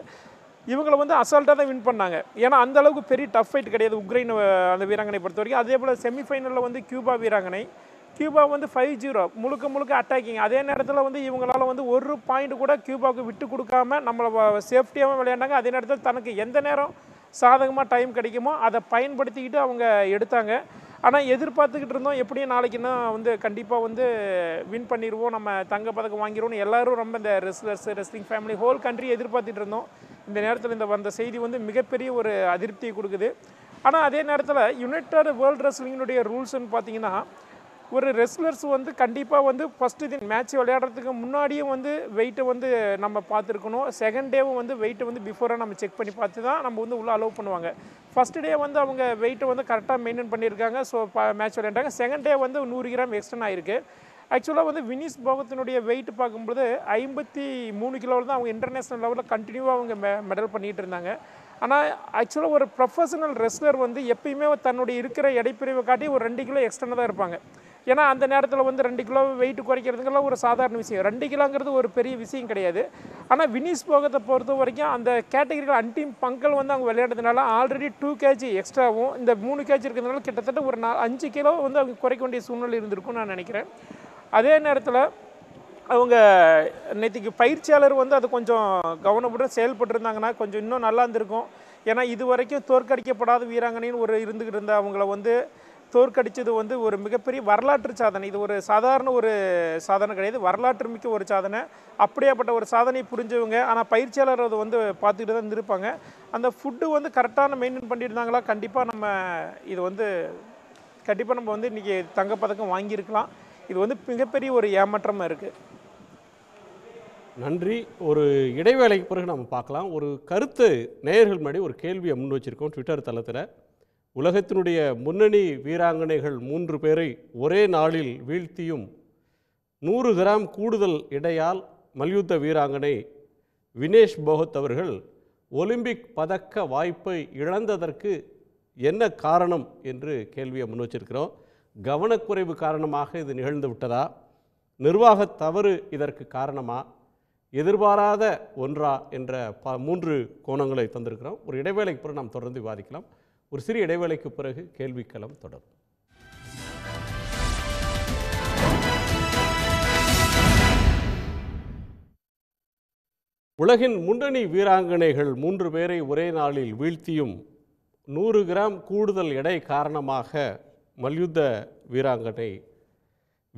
இவங்களை வந்து அசால்ட்டாக தான் வின் பண்ணாங்க ஏன்னா அந்தளவுக்கு பெரிய டஃப் ஃபைட் கிடையாது உக்ரைன் அந்த வீராங்கனை பொறுத்த வரைக்கும் அதே போல் செமிஃபைனலில் வந்து கியூபா வீராங்கனை கியூபா வந்து ஃபைவ் ஜீரோ முழுக்க முழுக்க அட்டாக்கிங் அதே நேரத்தில் வந்து இவங்களால் வந்து ஒரு பாயிண்ட் கூட கியூபாவுக்கு விட்டு கொடுக்காம நம்மளை சேஃப்டியாகவும் விளையாண்டாங்க அதே நேரத்தில் தனக்கு எந்த நேரம் சாதகமாக டைம் கிடைக்குமோ அதை பயன்படுத்திக்கிட்டு அவங்க எடுத்தாங்க ஆனால் எதிர்பார்த்துக்கிட்டு இருந்தோம் எப்படியும் நாளைக்குன்னா வந்து கண்டிப்பாக வந்து வின் பண்ணிடுவோம் நம்ம தங்க பதக்கம் வாங்கிடுவோம் எல்லோரும் ரொம்ப இந்த wrestlers wrestling family whole country எதிர்பார்த்துட்டு இருந்தோம் இந்த நேரத்தில் இந்த வந்த செய்தி வந்து மிகப்பெரிய ஒரு அதிருப்தியை கொடுக்குது ஆனால் அதே நேரத்தில் யுனைடட் வேர்ல்டு ரெஸ்லிங்கினுடைய ரூல்ஸ்ன்னு பார்த்தீங்கன்னா ஒரு ரெஸ்லர்ஸ் வந்து கண்டிப்பாக வந்து ஃபஸ்ட்டு தின் மேட்ச் விளையாடுறதுக்கு முன்னாடியும் வந்து வெயிட்டை வந்து நம்ம பார்த்துருக்கணும் செகண்ட் டேவும் வந்து வெயிட்டை வந்து பிஃபோராக நம்ம செக் பண்ணி பார்த்து தான் நம்ம வந்து உள்ளே அலோவ் பண்ணுவாங்க ஃபஸ்ட் டே வந்து அவங்க வெயிட்டை வந்து கரெக்டாக மெயின்டைன் பண்ணியிருக்காங்க ஸோ மேட்ச் விளையாண்டாங்க செகண்ட் டே வந்து நூறு கிராம் எக்ஸ்டன் ஆகிருக்கு ஆக்சுவலாக வந்து வினிஸ் போகத்தினுடைய வெயிட் பார்க்கும்போது ஐம்பத்தி மூணு கிலோவில் தான் அவங்க இன்டர்நேஷ்னல் லெவலில் கண்டினியூவாக அவங்க மெ மெடல் பண்ணிகிட்டு இருந்தாங்க ஆனால் ஆக்சுவலாக ஒரு ப்ரொஃபஷனல் ரெஸ்லர் வந்து எப்பயுமே தன்னுடைய இருக்கிற இடைப்பிரிவை காட்டி ஒரு ரெண்டு கிலோ எக்ஸ்டர்னாக தான் இருப்பாங்க ஏன்னா அந்த நேரத்தில் வந்து ரெண்டு கிலோ வெயிட் குறைக்கிறதுக்கெல்லாம் ஒரு சாதாரண விஷயம் ரெண்டு கிலோங்கிறது ஒரு பெரிய விஷயம் கிடையாது ஆனால் வினிஸ் போகத்தை பொறுத்த வரைக்கும் அந்த கேட்டகரியில் அன்டீம் பங்கல் வந்து அவங்க விளையாடுறதுனால ஆல்ரெடி டூ கேஜி எக்ஸ்ட்ராவும் இந்த மூணு கேஜி இருக்கிறதுனால கிட்டத்தட்ட ஒரு நாலு அஞ்சு கிலோ வந்து அவங்க குறைக்க வேண்டிய சூழ்நிலை இருந்திருக்கும்னு நான் நினைக்கிறேன் அதே நேரத்தில் அவங்க நேற்றுக்கு பயிற்சியாளர் வந்து அது கொஞ்சம் கவனப்பட்டு செயல்பட்டுருந்தாங்கன்னா கொஞ்சம் இன்னும் நல்லா இருந்திருக்கும் ஏன்னா இது வரைக்கும் தோற்கடிக்கப்படாத வீராங்கனைன்னு ஒரு இருந்துக்கிட்டு இருந்த அவங்கள வந்து தோற்கடித்தது வந்து ஒரு மிகப்பெரிய வரலாற்று சாதனை இது ஒரு சாதாரண ஒரு சாதனை கிடையாது வரலாற்று மிக்க ஒரு சாதனை அப்படியாப்பட்ட ஒரு சாதனையை புரிஞ்சவங்க ஆனால் பயிற்சியாளர் அதை வந்து பார்த்துக்கிட்டு தான் இருப்பாங்க அந்த ஃபுட்டு வந்து கரெக்டான மெயின்டைன் இருந்தாங்களா கண்டிப்பாக நம்ம இது வந்து கண்டிப்பாக நம்ம வந்து இன்றைக்கி தங்கப்பதக்கம் வாங்கியிருக்கலாம் இது வந்து மிகப்பெரிய ஒரு ஏமாற்றமாக இருக்குது நன்றி ஒரு இடைவேளைக்கு பிறகு நம்ம பார்க்கலாம் ஒரு கருத்து நேயர்கள் முன்னாடி ஒரு கேள்வியை முன் வச்சுருக்கோம் ட்விட்டர் தளத்தில் உலகத்தினுடைய முன்னணி வீராங்கனைகள் மூன்று பேரை ஒரே நாளில் வீழ்த்தியும் நூறு கிராம் கூடுதல் இடையால் மல்யுத்த வீராங்கனை வினேஷ் போகத் அவர்கள் ஒலிம்பிக் பதக்க வாய்ப்பை இழந்ததற்கு என்ன காரணம் என்று கேள்வியை முன் வச்சிருக்கிறோம் கவனக்குறைவு காரணமாக இது நிகழ்ந்து விட்டதா நிர்வாக தவறு இதற்கு காரணமா எதிர்பாராத ஒன்றா என்ற ப மூன்று கோணங்களை தந்திருக்கிறோம் ஒரு இடைவேளைக்கு பிறகு நாம் தொடர்ந்து விவாதிக்கலாம் ஒரு சிறிய இடைவேளைக்கு பிறகு கேள்விக்களம் தொடரும் உலகின் முன்னணி வீராங்கனைகள் மூன்று பேரை ஒரே நாளில் வீழ்த்தியும் நூறு கிராம் கூடுதல் எடை காரணமாக மல்யுத்த வீராங்கனை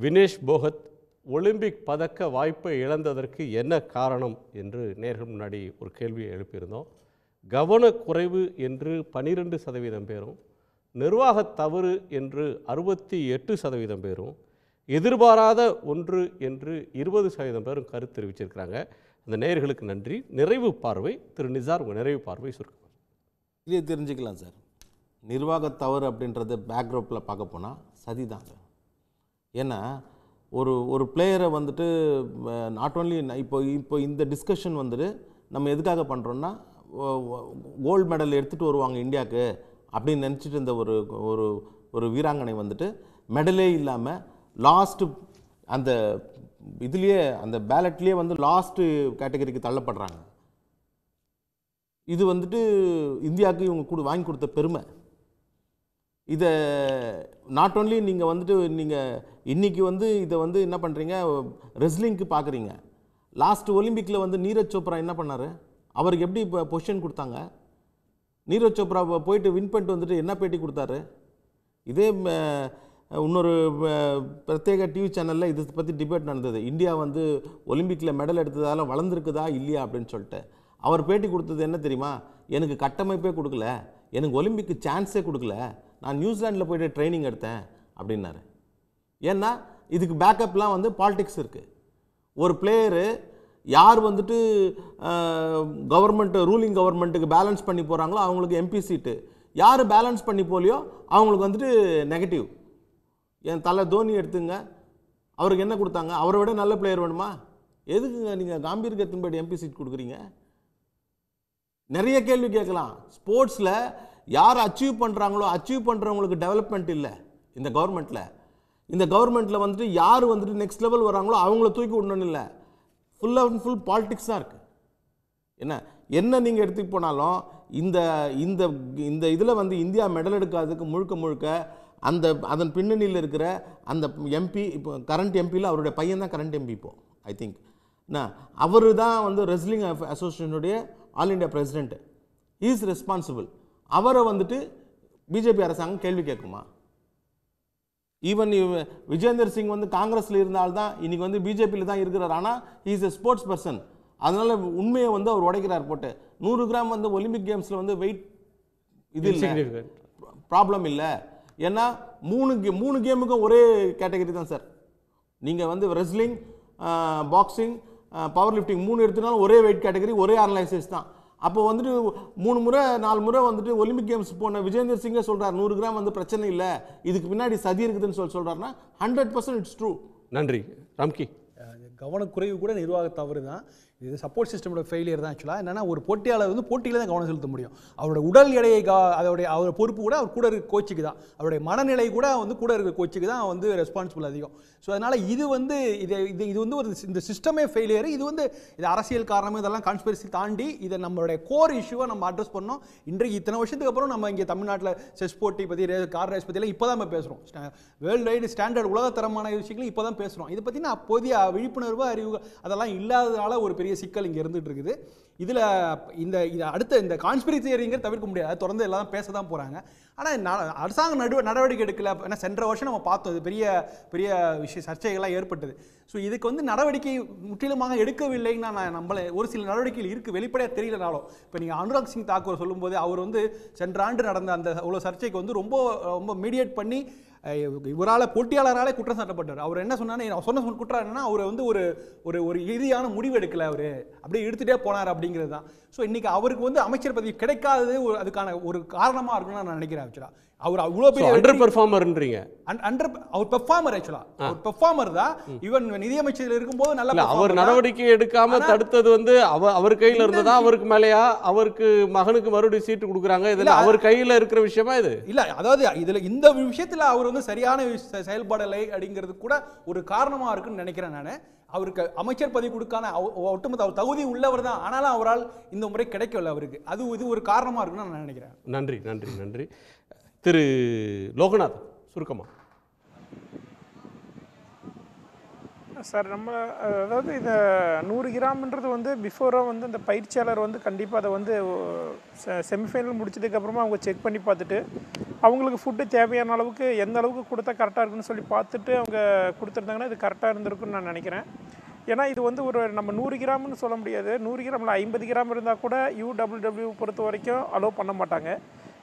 வினேஷ் போகத் ஒலிம்பிக் பதக்க வாய்ப்பை இழந்ததற்கு என்ன காரணம் என்று நேர்கள் முன்னாடி ஒரு கேள்வியை எழுப்பியிருந்தோம் கவனக்குறைவு என்று பனிரெண்டு சதவீதம் பேரும் நிர்வாக தவறு என்று அறுபத்தி எட்டு சதவீதம் பேரும் எதிர்பாராத ஒன்று என்று இருபது சதவீதம் பேரும் கருத்து தெரிவிச்சிருக்கிறாங்க அந்த நேயர்களுக்கு நன்றி நிறைவு பார்வை திரு நிசார் உங்கள் நிறைவு பார்வை சுருக்கம் இதே தெரிஞ்சுக்கலாம் சார் நிர்வாக தவறு அப்படின்றத பேக்ரவுண்டில் பார்க்க போனால் சதி சார் ஏன்னா ஒரு ஒரு பிளேயரை வந்துட்டு நாட் ஓன்லி இப்போ இப்போ இந்த டிஸ்கஷன் வந்துட்டு நம்ம எதுக்காக பண்ணுறோன்னா கோல்டு மெடல் எடுத்துகிட்டு வருவாங்க இந்தியாவுக்கு அப்படின்னு நினச்சிட்டு இருந்த ஒரு ஒரு ஒரு வீராங்கனை வந்துட்டு மெடலே இல்லாமல் லாஸ்ட்டு அந்த இதுலேயே அந்த பேலட்லேயே வந்து லாஸ்ட்டு கேட்டகரிக்கு தள்ளப்படுறாங்க இது வந்துட்டு இந்தியாவுக்கு இவங்க கூட வாங்கி கொடுத்த பெருமை இதை நாட் ஓன்லி நீங்கள் வந்துட்டு நீங்கள் இன்றைக்கி வந்து இதை வந்து என்ன பண்ணுறீங்க ரெஸ்லிங்க்கு பார்க்குறீங்க லாஸ்ட் ஒலிம்பிக்கில் வந்து நீரஜ் சோப்ரா என்ன பண்ணார் அவருக்கு எப்படி இப்போ பொசிஷன் கொடுத்தாங்க நீரஜ் சோப்ரா போயிட்டு வின் பண்ணிட்டு வந்துட்டு என்ன பேட்டி கொடுத்தாரு இதே இன்னொரு பிரத்யேக டிவி சேனலில் இது பற்றி டிபேட் நடந்தது இந்தியா வந்து ஒலிம்பிக்கில் மெடல் எடுத்ததால் வளர்ந்துருக்குதா இல்லையா அப்படின்னு சொல்லிட்டு அவர் பேட்டி கொடுத்தது என்ன தெரியுமா எனக்கு கட்டமைப்பே கொடுக்கல எனக்கு ஒலிம்பிக்கு சான்ஸே கொடுக்கல நான் நியூசிலாண்டில் போய்ட்டு ட்ரைனிங் எடுத்தேன் அப்படின்னாரு ஏன்னா இதுக்கு பேக்கப்லாம் வந்து பாலிடிக்ஸ் இருக்குது ஒரு பிளேயரு யார் வந்துட்டு கவர்மெண்ட்டு ரூலிங் கவர்மெண்ட்டுக்கு பேலன்ஸ் பண்ணி போகிறாங்களோ அவங்களுக்கு எம்பி சீட்டு யார் பேலன்ஸ் பண்ணி போலியோ அவங்களுக்கு வந்துட்டு நெகட்டிவ் என் தலை தோனி எடுத்துங்க அவருக்கு என்ன கொடுத்தாங்க அவரை விட நல்ல பிளேயர் வேணுமா எதுக்குங்க நீங்கள் காம்பீர் கத்தின்படி எம்பி சீட் கொடுக்குறீங்க நிறைய கேள்வி கேட்கலாம் ஸ்போர்ட்ஸில் யார் அச்சீவ் பண்ணுறாங்களோ அச்சீவ் பண்ணுறவங்களுக்கு டெவலப்மெண்ட் இல்லை இந்த கவர்மெண்ட்டில் இந்த கவர்மெண்ட்டில் வந்துட்டு யார் வந்துட்டு நெக்ஸ்ட் லெவல் வராங்களோ அவங்கள தூக்கி விடணும்னு இல்லை ஃபுல் அண்ட் ஃபுல் பாலிட்டிக்ஸாக தான் இருக்குது என்ன என்ன நீங்கள் எடுத்துக்கு போனாலும் இந்த இந்த இந்த இதில் வந்து இந்தியா மெடல் எடுக்காததுக்கு முழுக்க முழுக்க அந்த அதன் பின்னணியில் இருக்கிற அந்த எம்பி இப்போ கரண்ட் எம்பியில் அவருடைய பையன் தான் கரண்ட் எம்பி இப்போ ஐ திங்க் என்ன அவர் தான் வந்து ரெஸ்லிங் அசோசியேஷனுடைய all India president is responsible அவரை வந்துட்டு பிஜேபி அரசாங்கம் கேள்வி கேட்குமா ஈவன் விஜேந்தர் சிங் வந்து காங்கிரஸில் இருந்தால்தான் இன்றைக்கி வந்து பிஜேபியில் தான் இருக்கிறார் ஆனால் இஸ் எ ஸ்போர்ட்ஸ் பர்சன் அதனால் உண்மையை வந்து அவர் உடைக்கிறார் போட்டு நூறு கிராம் வந்து ஒலிம்பிக் கேம்ஸில் வந்து வெயிட் இது இல்லை ப்ராப்ளம் இல்லை ஏன்னா மூணு கே மூணு கேமுக்கும் ஒரே கேட்டகரி தான் சார் நீங்கள் வந்து ரெஸ்லிங் பாக்ஸிங் பவர் லிஃப்டிங் மூணு எடுத்துனாலும் ஒரே வெயிட் கேட்டகரி ஒரே அனலைசிஸ் தான் அப்போ வந்துட்டு மூணு முறை நாலு முறை வந்துட்டு ஒலிம்பிக் கேம்ஸ் போன விஜேந்தர் சிங்கே சொல்கிறார் நூறு கிராம் வந்து பிரச்சனை இல்லை இதுக்கு பின்னாடி சதி இருக்குதுன்னு சொல்லி சொல்கிறாருன்னா ஹண்ட்ரட் பர்சன்ட் இட்ஸ் ட்ரூ நன்றி ராம்கி கவனக்குறைவு கூட நிர்வாக தவறு தான் இது சப்போர்ட் சிஸ்டமோட ஃபெயிலியர் தான் ஆக்சுவலாக என்னென்னா ஒரு போட்டியாளர் வந்து போட்டியில் தான் கவனம் செலுத்த முடியும் அவரோட உடல் எடையை கா அதோடைய அவர் பொறுப்பு கூட அவர் கூட இருக்கிற கோச்சுக்கு தான் அவருடைய மனநிலை கூட வந்து கூட இருக்கிற கோச்சுக்கு தான் வந்து ரெஸ்பான்சிபிள் அதிகம் ஸோ அதனால் இது வந்து இது இது இது வந்து ஒரு இந்த சிஸ்டமே ஃபெயிலியர் இது வந்து இது அரசியல் காரணமாக இதெல்லாம் கான்ஸ்பிரசி தாண்டி இதை நம்மளுடைய கோர் இஷ்யூவை நம்ம அட்ரஸ் பண்ணோம் இன்றைக்கு இத்தனை வருஷத்துக்கு அப்புறம் நம்ம இங்கே தமிழ்நாட்டில் செஸ் போட்டி பற்றி ரே கார் ரேஸ் பற்றிலாம் இப்போ தான் நம்ம பேசுகிறோம் வேர்ல்டு வைடு ஸ்டாண்டர்ட் உலகத்தரமான விஷயங்களும் இப்போ தான் பேசுகிறோம் இதை பற்றினா அப்போதைய விழிப்புணர்வு அறிவு அதெல்லாம் இல்லாததுனால ஒரு பெரிய பெரிய சிக்கல் இங்கே இருந்துட்டு இருக்குது இதில் இந்த இதை அடுத்த இந்த கான்ஸ்பிரி தியரிங்கிற தவிர்க்க முடியாது தொடர்ந்து எல்லாம் பேச தான் போகிறாங்க ஆனால் அரசாங்க நடுவ நடவடிக்கை எடுக்கல ஏன்னா சென்ற வருஷம் நம்ம பார்த்தோம் இது பெரிய பெரிய விஷய சர்ச்சைகள்லாம் ஏற்பட்டது ஸோ இதுக்கு வந்து நடவடிக்கை முற்றிலுமாக எடுக்கவில்லைன்னு நான் நம்மளை ஒரு சில நடவடிக்கைகள் இருக்குது வெளிப்படையாக தெரியலனாலும் இப்போ நீங்கள் அனுராக் சிங் தாக்கூர் சொல்லும்போது அவர் வந்து சென்ற ஆண்டு நடந்த அந்த அவ்வளோ சர்ச்சைக்கு வந்து ரொம்ப ரொம்ப மீடியேட் பண்ணி இவரால் போட்டியாளராலே குற்றம் சாட்டப்பட்டார் அவர் என்ன சொன்னார் சொன்ன சொன்ன குற்றம் என்னன்னா அவர் வந்து ஒரு ஒரு ஒரு இறுதியான முடிவு எடுக்கலை அவர் அப்படியே எடுத்துகிட்டே போனார் அப்படிங்கிறது தான் ஸோ இன்றைக்கி அவருக்கு வந்து அமைச்சர் பதவி கிடைக்காதது ஒரு அதுக்கான ஒரு காரணமாக இருக்குன்னு நான் நினைக்கிறேன் ஆக்சுவலாக அவர் அவ்வளோ பெரிய அண்டர் பெர்ஃபார்மர்ன்றீங்க அண்டர் அவர் பெர்ஃபார்மர் ஆக்சுவலா அவர் பெர்ஃபார்மர் தான் ஈவன் நிதியமைச்சர் இருக்கும்போது நல்ல அவர் நடவடிக்கை எடுக்காம தடுத்தது வந்து அவ அவர் கையில் இருந்ததா அவருக்கு மேலேயா அவருக்கு மகனுக்கு மறுபடியும் சீட்டு கொடுக்குறாங்க இதில் அவர் கையில் இருக்கிற விஷயமா இது இல்லை அதாவது இதில் இந்த விஷயத்தில் அவர் வந்து சரியான செயல்பாடலை அப்படிங்கிறது கூட ஒரு காரணமாக இருக்குன்னு நினைக்கிறேன் நான் அவருக்கு அமைச்சர் பதவி கொடுக்கான ஒட்டுமொத்த அவர் தகுதி உள்ளவர் தான் ஆனாலும் அவரால் இந்த முறை கிடைக்கல அவருக்கு அது இது ஒரு காரணமாக இருக்குன்னு நான் நினைக்கிறேன் நன்றி நன்றி நன்றி திரு லோகநாத் சுருக்கமாக சார் நம்ம அதாவது இந்த நூறு கிராம்ன்றது வந்து பிஃபோராக வந்து இந்த பயிற்சியாளர் வந்து கண்டிப்பாக அதை வந்து செமிஃபைனல் முடிச்சதுக்கப்புறமா அவங்க செக் பண்ணி பார்த்துட்டு அவங்களுக்கு ஃபுட்டு தேவையான அளவுக்கு எந்த அளவுக்கு கொடுத்தா கரெக்டாக இருக்குன்னு சொல்லி பார்த்துட்டு அவங்க கொடுத்துருந்தாங்கன்னா இது கரெக்டாக இருந்திருக்குன்னு நான் நினைக்கிறேன் ஏன்னா இது வந்து ஒரு நம்ம நூறு கிராம்னு சொல்ல முடியாது நூறு கிராமில் ஐம்பது கிராம் இருந்தால் கூட யூடபிள்யூடபிள்யூ பொறுத்த வரைக்கும் அலோவ் பண்ண மாட்டாங்க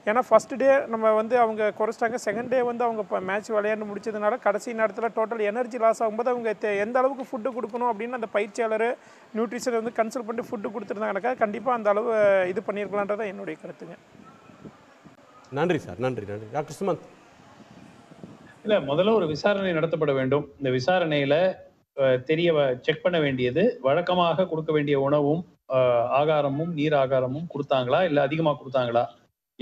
ஏன்னா ஃபஸ்ட் டே நம்ம வந்து அவங்க குறைச்சிட்டாங்க செகண்ட் டே வந்து அவங்க இப்போ மேட்ச் விளையாண்டு முடிச்சதுனால கடைசி நேரத்தில் டோட்டல் எனர்ஜி லாஸ் ஆகும்போது அவங்க எந்த அளவுக்கு ஃபுட்டு கொடுக்கணும் அப்படின்னு அந்த பயிற்சியாளர் நியூட்ரிஷன் வந்து கன்சல்ட் பண்ணிட்டு ஃபுட்டு கொடுத்துருந்தாங்கனாக்கா கண்டிப்பாக அந்த அளவு இது பண்ணியிருக்கலான்றதான் என்னுடைய கருத்துங்க நன்றி சார் நன்றி நன்றி டாக்டர் சுமந்த் இல்லை முதல்ல ஒரு விசாரணை நடத்தப்பட வேண்டும் இந்த விசாரணையில் தெரிய செக் பண்ண வேண்டியது வழக்கமாக கொடுக்க வேண்டிய உணவும் ஆகாரமும் நீர் ஆகாரமும் கொடுத்தாங்களா இல்லை அதிகமாக கொடுத்தாங்களா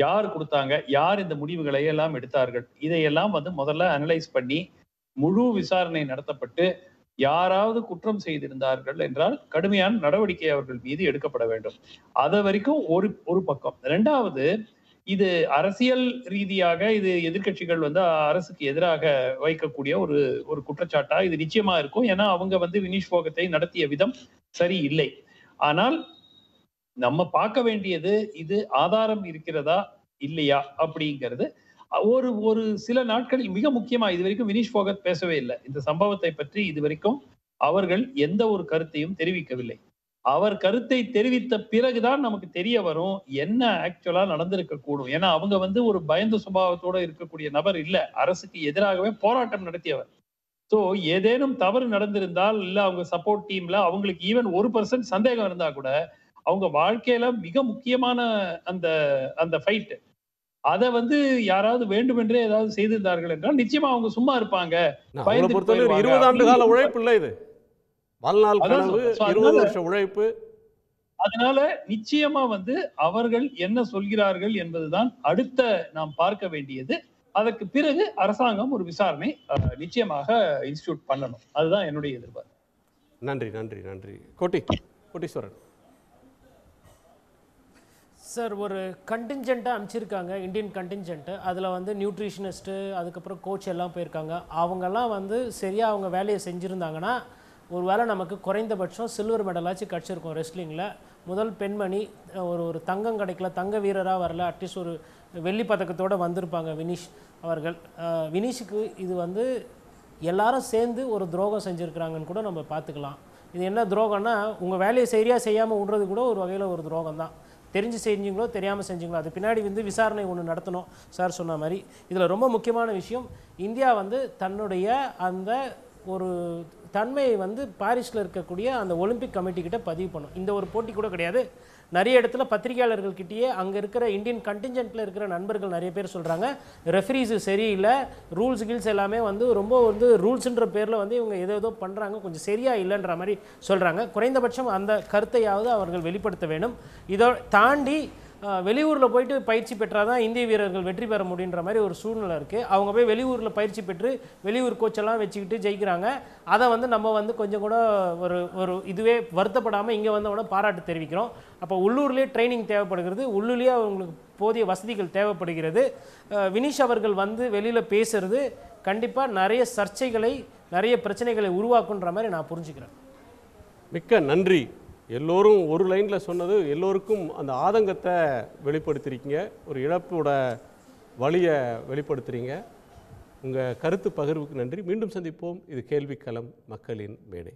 யார் கொடுத்தாங்க யார் இந்த முடிவுகளை எல்லாம் எடுத்தார்கள் இதையெல்லாம் வந்து முதல்ல அனலைஸ் பண்ணி முழு விசாரணை நடத்தப்பட்டு யாராவது குற்றம் செய்திருந்தார்கள் என்றால் கடுமையான நடவடிக்கை அவர்கள் மீது எடுக்கப்பட வேண்டும் அது வரைக்கும் ஒரு ஒரு பக்கம் ரெண்டாவது இது அரசியல் ரீதியாக இது எதிர்கட்சிகள் வந்து அரசுக்கு எதிராக வைக்கக்கூடிய ஒரு ஒரு குற்றச்சாட்டா இது நிச்சயமா இருக்கும் ஏன்னா அவங்க வந்து வினிஷ் போகத்தை நடத்திய விதம் சரி இல்லை ஆனால் நம்ம பார்க்க வேண்டியது இது ஆதாரம் இருக்கிறதா இல்லையா அப்படிங்கிறது ஒரு ஒரு சில நாட்களில் மிக முக்கியமா இது வரைக்கும் வினிஷ் போகத் பேசவே இல்லை இந்த சம்பவத்தை பற்றி இது வரைக்கும் அவர்கள் எந்த ஒரு கருத்தையும் தெரிவிக்கவில்லை அவர் கருத்தை தெரிவித்த பிறகுதான் நமக்கு தெரிய வரும் என்ன ஆக்சுவலா நடந்திருக்க கூடும் ஏன்னா அவங்க வந்து ஒரு பயந்த சுபாவத்தோட இருக்கக்கூடிய நபர் இல்ல அரசுக்கு எதிராகவே போராட்டம் நடத்தியவர் ஸோ ஏதேனும் தவறு நடந்திருந்தால் இல்ல அவங்க சப்போர்ட் டீம்ல அவங்களுக்கு ஈவன் ஒரு பர்சன்ட் சந்தேகம் இருந்தா கூட அவங்க வாழ்க்கையில மிக முக்கியமான அந்த அந்த ஃபைட் அதை வந்து யாராவது வேண்டுமென்றே ஏதாவது செய்திருந்தார்கள் என்றால் நிச்சயமா அவங்க சும்மா இருப்பாங்க இருபது ஆண்டு கால உழைப்பு இல்லை இது உழைப்பு அதனால நிச்சயமா வந்து அவர்கள் என்ன சொல்கிறார்கள் என்பதுதான் அடுத்த நாம் பார்க்க வேண்டியது அதற்கு பிறகு அரசாங்கம் ஒரு விசாரணை நிச்சயமாக இன்ஸ்டியூட் பண்ணணும் அதுதான் என்னுடைய எதிர்பார்ப்பு நன்றி நன்றி நன்றி கோட்டி கோட்டீஸ்வரன் சார் ஒரு கண்டிஞ்சென்ட்டாக அனுப்பிச்சிருக்காங்க இந்தியன் கண்டிஞ்சென்ட்டு அதில் வந்து நியூட்ரிஷனிஸ்ட்டு அதுக்கப்புறம் கோச் எல்லாம் போயிருக்காங்க அவங்கெல்லாம் வந்து சரியாக அவங்க வேலையை செஞ்சுருந்தாங்கன்னா ஒரு வேளை நமக்கு குறைந்தபட்சம் சில்வர் மெடலாச்சும் கிடச்சிருக்கும் ரெஸ்லிங்கில் முதல் பெண்மணி ஒரு ஒரு தங்கம் கிடைக்கல தங்க வீரராக வரல அட்லீஸ்ட் ஒரு வெள்ளி பதக்கத்தோடு வந்திருப்பாங்க வினிஷ் அவர்கள் வினிஷுக்கு இது வந்து எல்லாரும் சேர்ந்து ஒரு துரோகம் செஞ்சுருக்கிறாங்கன்னு கூட நம்ம பார்த்துக்கலாம் இது என்ன துரோகம்னா உங்கள் வேலையை சரியாக செய்யாமல் விடுறது கூட ஒரு வகையில் ஒரு துரோகம் தான் தெரிஞ்சு செஞ்சீங்களோ தெரியாமல் செஞ்சீங்களோ அது பின்னாடி வந்து விசாரணை ஒன்று நடத்தணும் சார் சொன்ன மாதிரி இதில் ரொம்ப முக்கியமான விஷயம் இந்தியா வந்து தன்னுடைய அந்த ஒரு தன்மையை வந்து பாரிஸில் இருக்கக்கூடிய அந்த ஒலிம்பிக் கமிட்டிக்கிட்ட பதிவு பண்ணும் இந்த ஒரு போட்டி கூட கிடையாது நிறைய இடத்துல பத்திரிகையாளர்கள்கிட்டயே அங்கே இருக்கிற இந்தியன் கண்டிஞ்சென்ட்டில் இருக்கிற நண்பர்கள் நிறைய பேர் சொல்கிறாங்க ரெஃபரிஸு சரியில்லை ரூல்ஸ் கில்ஸ் எல்லாமே வந்து ரொம்ப வந்து ரூல்ஸுன்ற பேரில் வந்து இவங்க ஏதோ ஏதோ பண்ணுறாங்க கொஞ்சம் சரியாக இல்லைன்ற மாதிரி சொல்கிறாங்க குறைந்தபட்சம் அந்த கருத்தையாவது அவர்கள் வெளிப்படுத்த வேண்டும் இதை தாண்டி வெளியூரில் போயிட்டு பயிற்சி பெற்றால் தான் இந்திய வீரர்கள் வெற்றி பெற முடியுன்ற மாதிரி ஒரு சூழ்நிலை இருக்குது அவங்க போய் வெளியூரில் பயிற்சி பெற்று வெளியூர் கோச்செல்லாம் வச்சுக்கிட்டு ஜெயிக்கிறாங்க அதை வந்து நம்ம வந்து கொஞ்சம் கூட ஒரு ஒரு இதுவே வருத்தப்படாமல் இங்கே வந்து வந்தவொடனே பாராட்டு தெரிவிக்கிறோம் அப்போ உள்ளூர்லேயே ட்ரைனிங் தேவைப்படுகிறது உள்ளூர்லேயே அவங்களுக்கு போதிய வசதிகள் தேவைப்படுகிறது வினிஷ் அவர்கள் வந்து வெளியில் பேசுறது கண்டிப்பாக நிறைய சர்ச்சைகளை நிறைய பிரச்சனைகளை உருவாக்குன்ற மாதிரி நான் புரிஞ்சுக்கிறேன் மிக்க நன்றி எல்லோரும் ஒரு லைனில் சொன்னது எல்லோருக்கும் அந்த ஆதங்கத்தை வெளிப்படுத்திருக்கீங்க ஒரு இழப்போட வழியை வெளிப்படுத்துகிறீங்க உங்கள் கருத்து பகிர்வுக்கு நன்றி மீண்டும் சந்திப்போம் இது கேள்விக்கலம் மக்களின் மேடை